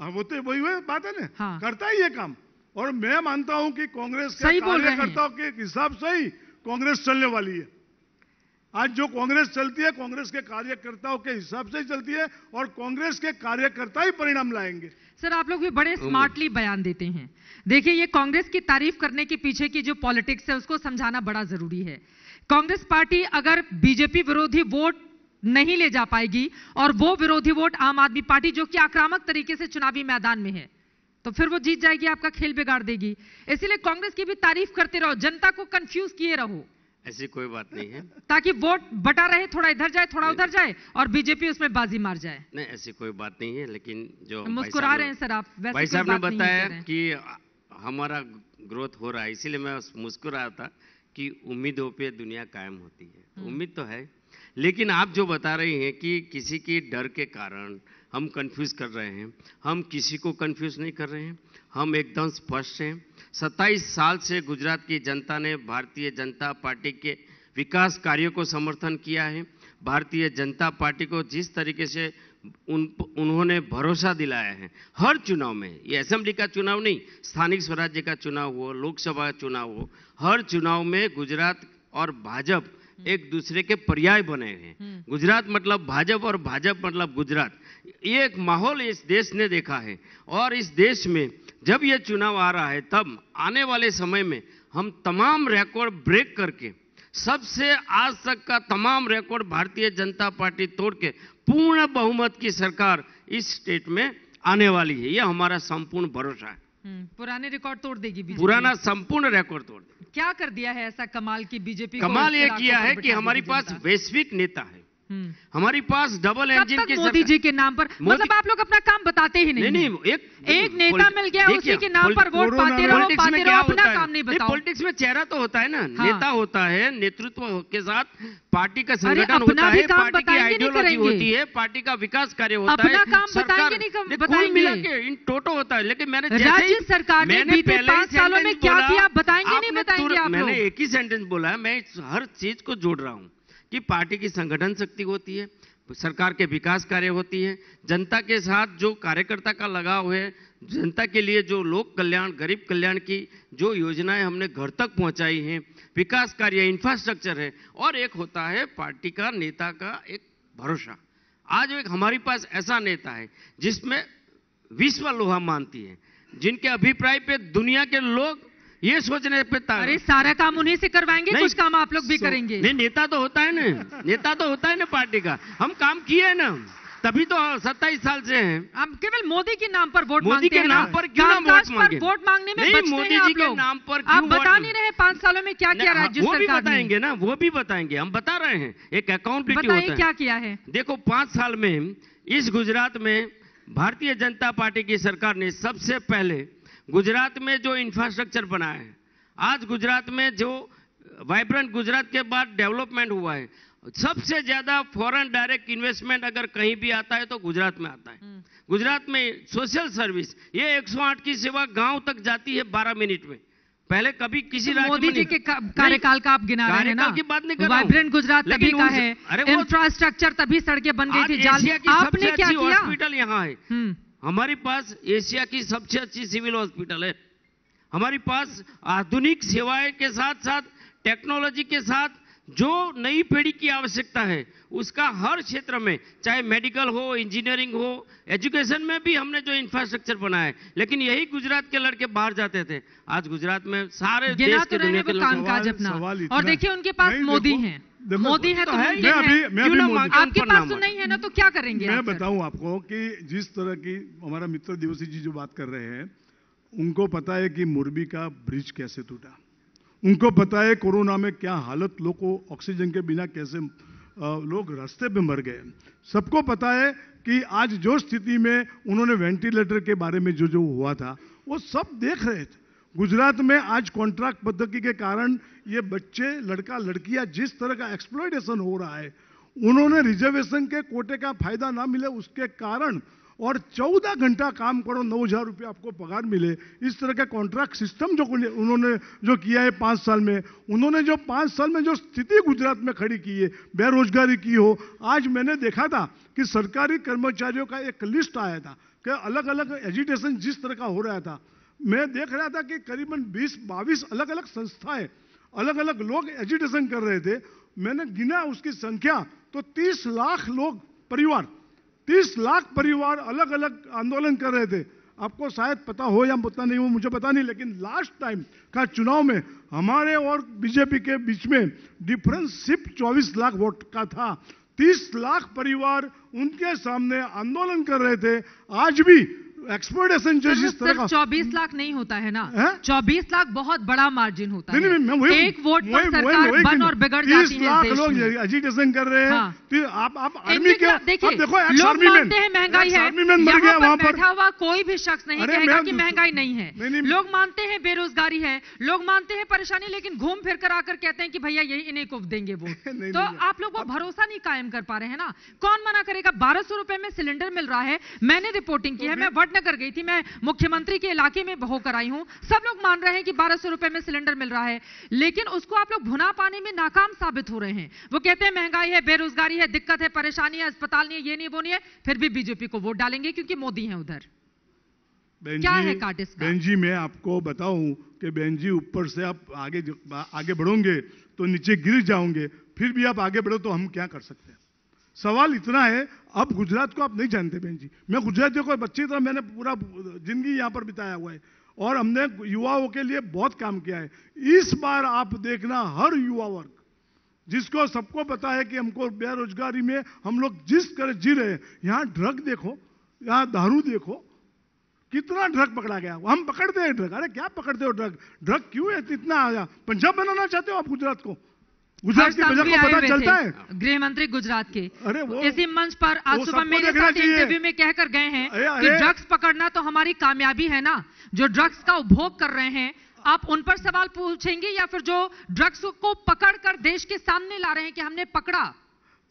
हाँ, वो तो वही वही बात है ना हाँ। करता ही ये काम और मैं मानता हूं कि कांग्रेस कार्यकर्ताओं के हिसाब से ही कांग्रेस चलने वाली है आज जो कांग्रेस चलती है कांग्रेस के कार्यकर्ताओं के हिसाब से चलती है और कांग्रेस के कार्यकर्ता ही परिणाम लाएंगे सर आप लोग भी बड़े स्मार्टली बयान देते हैं देखिए ये कांग्रेस की तारीफ करने के पीछे की जो पॉलिटिक्स है उसको समझाना बड़ा जरूरी है कांग्रेस पार्टी अगर बीजेपी विरोधी वोट नहीं ले जा पाएगी और वो विरोधी वोट आम आदमी पार्टी जो कि आक्रामक तरीके से चुनावी मैदान में है तो फिर वो जीत जाएगी आपका खेल बिगाड़ देगी इसीलिए कांग्रेस की भी तारीफ करते रहो जनता को कंफ्यूज किए रहो ऐसी कोई बात नहीं है ताकि वोट बटा रहे थोड़ा इधर जाए थोड़ा उधर जाए और बीजेपी उसमें बाजी मार जाए नहीं ऐसी कोई बात नहीं है लेकिन जो मुस्कुरा रहे हैं सर आप भाई साहब ने बताया कि हमारा ग्रोथ हो रहा है इसीलिए मैं मुस्कुरा था कि उम्मीदों पे दुनिया कायम होती है हम्म। उम्मीद तो है लेकिन आप जो बता रही हैं कि किसी के डर के कारण हम कंफ्यूज कर रहे हैं हम किसी को कन्फ्यूज नहीं कर रहे हैं हम एकदम स्पष्ट हैं सत्ताईस साल से गुजरात की जनता ने भारतीय जनता पार्टी के विकास कार्यों को समर्थन किया है भारतीय जनता पार्टी को जिस तरीके से उन उन्होंने भरोसा दिलाया है हर चुनाव में ये असेंबली का चुनाव नहीं स्थानिक स्वराज्य का चुनाव हो लोकसभा चुनाव हो हर चुनाव में गुजरात और भाजपा एक दूसरे के पर्याय बने हैं हम्म। गुजरात मतलब भाजप और भाजप मतलब गुजरात ये एक माहौल इस देश ने देखा है और इस देश में जब यह चुनाव आ रहा है तब आने वाले समय में हम तमाम रिकॉर्ड ब्रेक करके सबसे आज तक का तमाम रिकॉर्ड भारतीय जनता पार्टी तोड़ के पूर्ण बहुमत की सरकार इस स्टेट में आने वाली है यह हमारा संपूर्ण भरोसा है हम्म, पुराने रिकॉर्ड तोड़ देगी बीजेपी पुराना संपूर्ण रिकॉर्ड तोड़ देगी क्या कर दिया है ऐसा कमाल की बीजेपी कमाल यह किया है कि हमारे पास वैश्विक नेता है हम्म। हमारे पास डबल इंजन के मोदी जी के नाम पर मतलब आप लोग अपना काम बताते ही नहीं नहीं, नहीं एक एक नेता मिल गया उसी के नाम पर वोट पाते रहो पाते रहो अपना काम नहीं बताओ पॉलिटिक्स में चेहरा तो होता है ना हाँ। नेता होता है नेतृत्व के साथ पार्टी का संगठन होता है पार्टी की आइडियोलॉजी होती है पार्टी का विकास कार्य होता है काम बताएंगे बताएंगे मिला के इन टोटो होता है लेकिन मैंने राज्य सरकार ने बीते पांच सालों में क्या किया बताएंगे नहीं बताएंगे मैंने एक ही सेंटेंस बोला है मैं हर चीज को जोड़ रहा हूँ कि पार्टी की संगठन शक्ति होती है सरकार के विकास कार्य होती है जनता के साथ जो कार्यकर्ता का लगाव है जनता के लिए जो लोक कल्याण गरीब कल्याण की जो योजनाएं हमने घर तक पहुंचाई हैं विकास कार्य इंफ्रास्ट्रक्चर है और एक होता है पार्टी का नेता का एक भरोसा आज एक हमारे पास ऐसा नेता है जिसमें विश्व लोहा मानती है जिनके अभिप्राय पे दुनिया के लोग ये सोचने पिता अरे सारा काम उन्हीं से करवाएंगे कुछ काम आप लोग भी करेंगे नहीं नेता तो होता है ना नेता तो होता है ना पार्टी का हम काम किए ना तभी तो सत्ताईस साल से हैं हम केवल मोदी के नाम पर वोट मोदी के नाम पर क्यों वोट मांगे वोट मांगने में नहीं मोदी जी के नाम पर आप बता नहीं रहे पांच सालों में क्या किया हाँ, राज्य सरकार ने बताएंगे ना वो भी बताएंगे हम बता रहे हैं एक अकाउंट बताइए क्या किया है देखो पांच साल में इस गुजरात में भारतीय जनता पार्टी की सरकार ने सबसे पहले गुजरात में जो इंफ्रास्ट्रक्चर बना है आज गुजरात में जो वाइब्रेंट गुजरात के बाद डेवलपमेंट हुआ है सबसे ज्यादा फॉरेन डायरेक्ट इन्वेस्टमेंट अगर कहीं भी आता है तो गुजरात में आता है हम्म। गुजरात में सोशल सर्विस ये 108 की सेवा गांव तक जाती है 12 मिनट में पहले कभी किसी तो मोदी जी के कार्यकाल का आप गिना रहे हैं ना की बात नहीं कर वाइब्रेंट गुजरात तभी का है इंफ्रास्ट्रक्चर तभी सड़कें बन गई थी आपने क्या किया हॉस्पिटल यहाँ है हम्म। हमारे पास एशिया की सबसे अच्छी सिविल हॉस्पिटल है हमारे पास आधुनिक सेवाएं के साथ साथ टेक्नोलॉजी के साथ जो नई पीढ़ी की आवश्यकता है उसका हर क्षेत्र में चाहे मेडिकल हो इंजीनियरिंग हो एजुकेशन में भी हमने जो इंफ्रास्ट्रक्चर बनाया है लेकिन यही गुजरात के लड़के बाहर जाते थे आज गुजरात में सारे देश तो के दुनिया के काम काज अपना और देखिए उनके पास मोदी हैं मोदी है तो है मैं अभी मैं अभी मोदी आपके पास तो नहीं है ना तो क्या करेंगे मैं बताऊं आपको कि जिस तरह की हमारा मित्र दिवसी जी जो बात कर रहे हैं उनको पता है कि मुरबी का ब्रिज कैसे टूटा उनको पता है कोरोना में क्या हालत लोगों ऑक्सीजन के बिना कैसे लोग रास्ते पे मर गए सबको पता है कि आज जो स्थिति में उन्होंने वेंटिलेटर के बारे में जो जो हुआ था वो सब देख रहे थे गुजरात में आज कॉन्ट्रैक्ट पद्धति के कारण ये बच्चे लड़का लड़कियां जिस तरह का एक्सप्लोइटेशन हो रहा है उन्होंने रिजर्वेशन के कोटे का फायदा ना मिले उसके कारण और 14 घंटा काम करो नौ हजार रुपये आपको पगार मिले इस तरह का कॉन्ट्रैक्ट सिस्टम जो उन्होंने जो किया है पाँच साल में उन्होंने जो पाँच साल में जो स्थिति गुजरात में खड़ी की है बेरोजगारी की हो आज मैंने देखा था कि सरकारी कर्मचारियों का एक लिस्ट आया था कि अलग अलग एजुटेशन जिस तरह का हो रहा था मैं देख रहा था कि करीबन 20-22 अलग अलग संस्थाएं अलग अलग लोग एजुटेशन कर रहे थे मैंने गिना उसकी संख्या तो 30 लाख लोग परिवार 30 लाख परिवार अलग अलग आंदोलन कर रहे थे आपको शायद पता हो या पता नहीं हो मुझे पता नहीं लेकिन लास्ट टाइम का चुनाव में हमारे और बीजेपी के बीच में डिफरेंस सिर्फ 24 लाख वोट का था 30 लाख परिवार उनके सामने आंदोलन कर रहे थे आज भी एक्सपोर्टेशन जो जिस तरह चौबीस लाख नहीं होता है ना चौबीस लाख बहुत बड़ा मार्जिन होता नहीं, है नहीं, नहीं, एक वोट पर सरकार बन और बिगड़ जाती है लाख लोग एजिटेशन कर रहे हैं हाँ। तो आप आप आर्मी के देखिए लोग मानते हैं महंगाई है पर बैठा हुआ कोई भी शख्स नहीं कहेगा कि महंगाई नहीं है लोग मानते हैं बेरोजगारी है लोग मानते हैं परेशानी लेकिन घूम फिर कर आकर कहते हैं कि भैया यही इन्हें को देंगे वो तो आप लोग वो भरोसा नहीं कायम कर पा रहे हैं ना कौन मना करेगा बारह सौ रुपए में सिलेंडर मिल रहा है मैंने रिपोर्टिंग की है तो मैं वर्ड पाटनगर गई थी मैं मुख्यमंत्री के इलाके में होकर आई हूं सब लोग मान रहे हैं कि बारह सौ में सिलेंडर मिल रहा है लेकिन उसको आप लोग भुना पाने में नाकाम साबित हो रहे हैं वो कहते हैं महंगाई है बेरोजगारी है दिक्कत है परेशानी है अस्पताल नहीं है ये नहीं वो नहीं है फिर भी बीजेपी को वोट डालेंगे क्योंकि मोदी है उधर क्या है काट इसका बेनजी मैं आपको बताऊं कि बेनजी ऊपर से आप आगे आगे बढ़ोगे तो नीचे गिर जाओगे फिर भी आप आगे बढ़ो तो हम क्या कर सकते हैं सवाल इतना है आप गुजरात को आप नहीं जानते बहन जी मैं गुजरातियों को अच्छी तरह मैंने पूरा जिंदगी यहाँ पर बिताया हुआ है और हमने युवाओं के लिए बहुत काम किया है इस बार आप देखना हर युवा वर्ग जिसको सबको पता है कि हमको बेरोजगारी में हम लोग जिस तरह जी रहे हैं यहाँ ड्रग देखो यहाँ दारू देखो कितना ड्रग पकड़ा गया हम पकड़ते हैं ड्रग अरे क्या पकड़ते हो ड्रग ड्रग क्यों है इतना आया पंजाब बनाना चाहते हो आप गुजरात को गुजरात के को पता चलता है गृह मंत्री गुजरात के अरे वो, इसी मंच पर आज सुबह मेरे साथ इंटरव्यू में कहकर गए हैं कि ड्रग्स पकड़ना तो हमारी कामयाबी है ना जो ड्रग्स का उपभोग कर रहे हैं आप उन पर सवाल पूछेंगे या फिर जो ड्रग्स को पकड़ कर देश के सामने ला रहे हैं कि हमने पकड़ा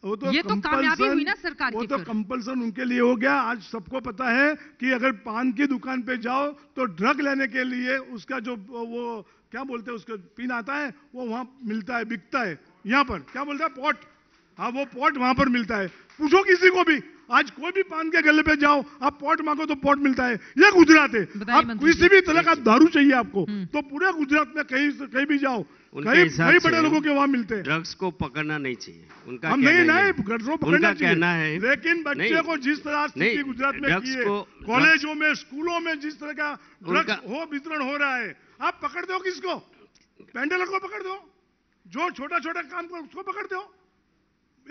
वो तो ये तो कामयाबी हुई ना सरकार वो तो कंपल्सन उनके लिए हो गया आज सबको पता है कि अगर पान की दुकान पे जाओ तो ड्रग लेने के लिए उसका जो वो क्या बोलते हैं उसको पिन आता है वो वहां मिलता है बिकता है यहां पर क्या बोलता है पॉट हाँ वो पॉट वहां पर मिलता है पूछो किसी को भी आज कोई भी पान के गले पे जाओ आप पॉट मांगो तो पॉट मिलता है ये गुजरात है आप किसी भी तरह का दारू चाहिए आपको हम्म। तो पूरे गुजरात में कहीं कहीं भी जाओ कई बड़े लोगों के वहाँ मिलते हैं ड्रग्स को पकड़ना नहीं चाहिए उनका हम नहीं नहीं गड्ढों पकड़ना कहना है लेकिन बच्चे को जिस तरह स्थिति गुजरात में कॉलेजों में स्कूलों में जिस तरह का ड्रग्स हो वितरण हो रहा है आप पकड़ दो किसको पेंडलर को पकड़ दो जो छोटा छोटा काम करो उसको पकड़ दो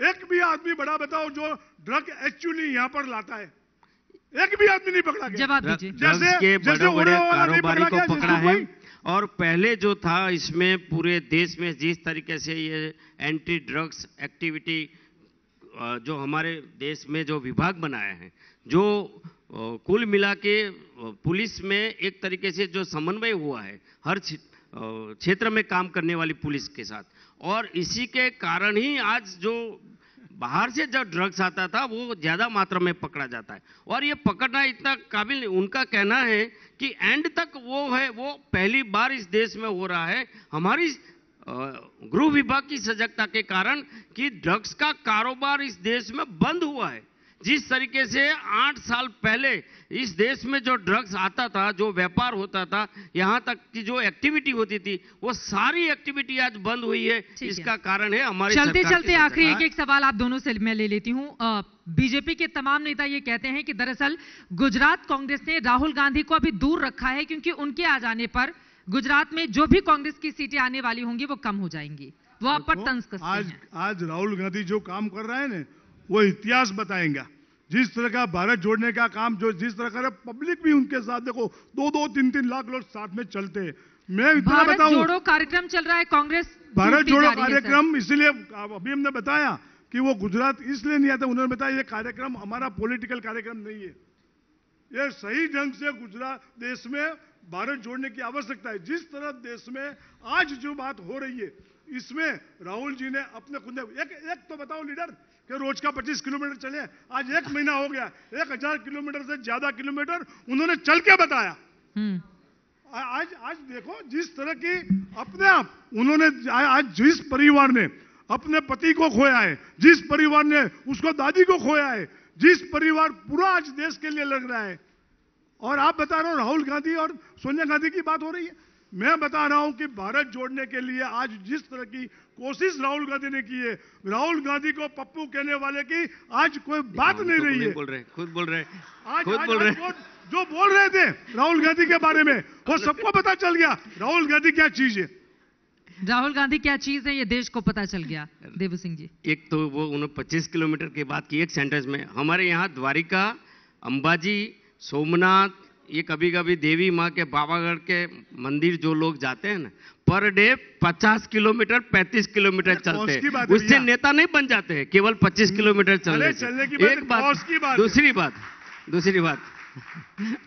एक भी आदमी बड़ा बताओ जो ड्रग एक्चुअली यहाँ पर लाता है एक भी आदमी नहीं पकड़ा गया जवाब दीजिए जैसे के जैसे बड़े कारोबारी को पकड़ा है और पहले जो था इसमें पूरे देश में जिस तरीके से ये एंटी ड्रग्स एक्टिविटी जो हमारे देश में जो विभाग बनाया है जो कुल मिला के पुलिस में एक तरीके से जो समन्वय हुआ है हर क्षेत्र में काम करने वाली पुलिस के साथ और इसी के कारण ही आज जो बाहर से जो ड्रग्स आता था वो ज़्यादा मात्रा में पकड़ा जाता है और ये पकड़ना इतना काबिल उनका कहना है कि एंड तक वो है वो पहली बार इस देश में हो रहा है हमारी गृह विभाग की सजगता के कारण कि ड्रग्स का कारोबार इस देश में बंद हुआ है जिस तरीके से आठ साल पहले इस देश में जो ड्रग्स आता था जो व्यापार होता था यहाँ तक की जो एक्टिविटी होती थी वो सारी एक्टिविटी आज बंद हुई है इसका है। कारण है हमारे चलते चलते आखिरी एक एक सवाल आप दोनों से मैं ले लेती हूँ बीजेपी के तमाम नेता ये कहते हैं कि दरअसल गुजरात कांग्रेस ने राहुल गांधी को अभी दूर रखा है क्योंकि उनके आ जाने पर गुजरात में जो भी कांग्रेस की सीटें आने वाली होंगी वो कम हो जाएंगी वो आप पर तंज आज आज राहुल गांधी जो काम कर रहे हैं ना वो इतिहास बताएगा जिस तरह का भारत जोड़ने का काम जो जिस तरह का पब्लिक भी उनके साथ देखो दो दो तीन तीन लाख लोग साथ में चलते हैं मैं इतना बताऊं जोड़ो कार्यक्रम चल रहा है कांग्रेस भारत जोड़ो कार्यक्रम इसीलिए अभी हमने बताया कि वो गुजरात इसलिए नहीं आता उन्होंने बताया ये कार्यक्रम हमारा पॉलिटिकल कार्यक्रम नहीं है ये सही ढंग से गुजरात देश में भारत जोड़ने की आवश्यकता है जिस तरह देश में आज जो बात हो रही है इसमें राहुल जी ने अपने खुद एक, एक तो बताओ लीडर कि रोज का 25 किलोमीटर चले आज एक महीना हो गया एक हजार किलोमीटर से ज्यादा किलोमीटर उन्होंने चल के बताया हम्म। आ, आज आज देखो जिस तरह की अपने आप उन्होंने आ, आज जिस परिवार ने अपने पति को खोया है जिस परिवार ने उसको दादी को खोया है जिस परिवार पूरा आज देश के लिए लग रहा है और आप बता रहे हो राहुल गांधी और सोनिया गांधी की बात हो रही है मैं बता रहा हूं कि भारत जोड़ने के लिए आज जिस तरह की कोशिश राहुल गांधी ने की है राहुल गांधी को पप्पू कहने वाले की आज कोई बात नहीं रही है बोल रहे खुद बोल रहे आज, खुद आज, बोल रहे जो बोल रहे थे राहुल गांधी के बारे में वो सबको पता चल गया राहुल गांधी क्या चीज है राहुल गांधी क्या चीज है ये देश को पता चल गया देव सिंह जी एक तो वो उन्होंने पच्चीस किलोमीटर की बात की एक सेंटेंस में हमारे यहाँ द्वारिका अंबाजी सोमनाथ ये कभी कभी देवी माँ के बाबागढ़ के मंदिर जो लोग जाते हैं ना पर डे 50 किलोमीटर 35 किलोमीटर चलते हैं उससे नेता नहीं बन जाते हैं केवल 25 किलोमीटर चलने चलने की एक बात की बात दूसरी बात दूसरी बात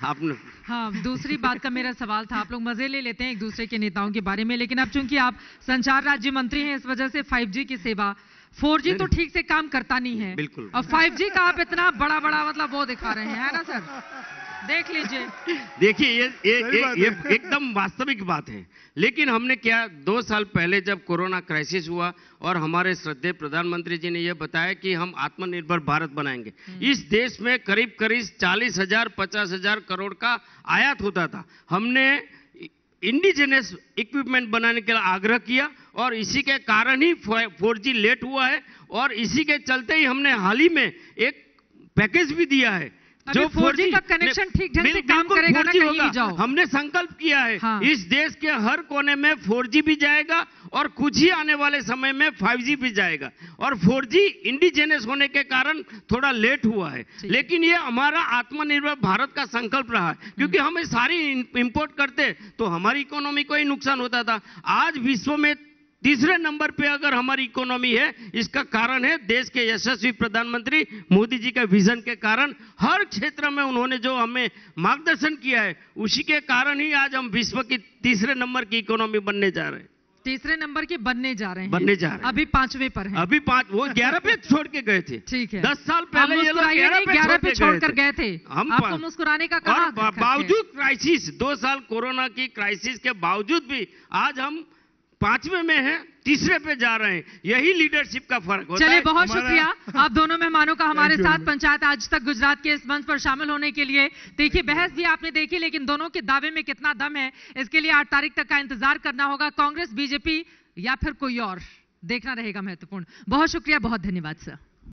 आपने हाँ दूसरी बात का मेरा सवाल था आप लोग मजे ले लेते हैं एक दूसरे के नेताओं के बारे में लेकिन अब चूंकि आप संचार राज्य मंत्री हैं इस वजह से 5G की सेवा 4G तो ठीक से काम करता नहीं है बिल्कुल और 5G का आप इतना बड़ा बड़ा मतलब वो दिखा रहे हैं है ना सर देख लीजिए देखिए ये ये ये, ये एकदम वास्तविक बात है लेकिन हमने क्या दो साल पहले जब कोरोना क्राइसिस हुआ और हमारे श्रद्धे प्रधानमंत्री जी ने यह बताया कि हम आत्मनिर्भर भारत बनाएंगे हम्म। इस देश में करीब करीब चालीस हजार पचास हजार करोड़ का आयात होता था हमने इंडिजिनियस इक्विपमेंट बनाने के लिए आग्रह किया और इसी के कारण ही फोर लेट हुआ है और इसी के चलते ही हमने हाल ही में एक पैकेज भी दिया है जो फोर जी का कनेक्शन ठीक ढंग से काम करेगा ना जाओ हमने संकल्प किया है हाँ। इस देश के हर कोने में फोर भी जाएगा और कुछ ही आने वाले समय में जी भी जाएगा और जी इंडिजेनस होने के कारण थोड़ा लेट हुआ है लेकिन ये हमारा आत्मनिर्भर भारत का संकल्प रहा है हम्म। क्योंकि हम सारी इंपोर्ट करते तो हमारी इकोनॉमी को ही नुकसान होता था आज विश्व में तीसरे नंबर पे अगर हमारी इकोनॉमी है इसका कारण है देश के यशस्वी प्रधानमंत्री मोदी जी के विजन के कारण हर क्षेत्र में उन्होंने जो हमें मार्गदर्शन किया है उसी के कारण ही आज हम विश्व की तीसरे नंबर की इकोनॉमी बनने जा रहे हैं तीसरे नंबर के बनने जा रहे हैं बनने जा रहे हैं अभी पांचवे पर हैं अभी पांच वो ग्यारह पे छोड़ के गए थे ठीक है दस साल पहले ये लोग ग्यारह पे, पे छोड़ कर गए थे हम आपको मुस्कुराने का कहा बावजूद क्राइसिस दो साल कोरोना की क्राइसिस के बावजूद भी आज हम पांचवे में है तीसरे पे जा रहे हैं यही लीडरशिप का फर्क होता चलिए बहुत शुक्रिया आप दोनों मेहमानों का हमारे साथ पंचायत आज तक गुजरात के इस मंच पर शामिल होने के लिए देखिए बहस भी आपने देखी लेकिन दोनों के दावे में कितना दम है इसके लिए आठ तारीख तक का इंतजार करना होगा कांग्रेस बीजेपी या फिर कोई और देखना रहेगा महत्वपूर्ण बहुत शुक्रिया बहुत धन्यवाद सर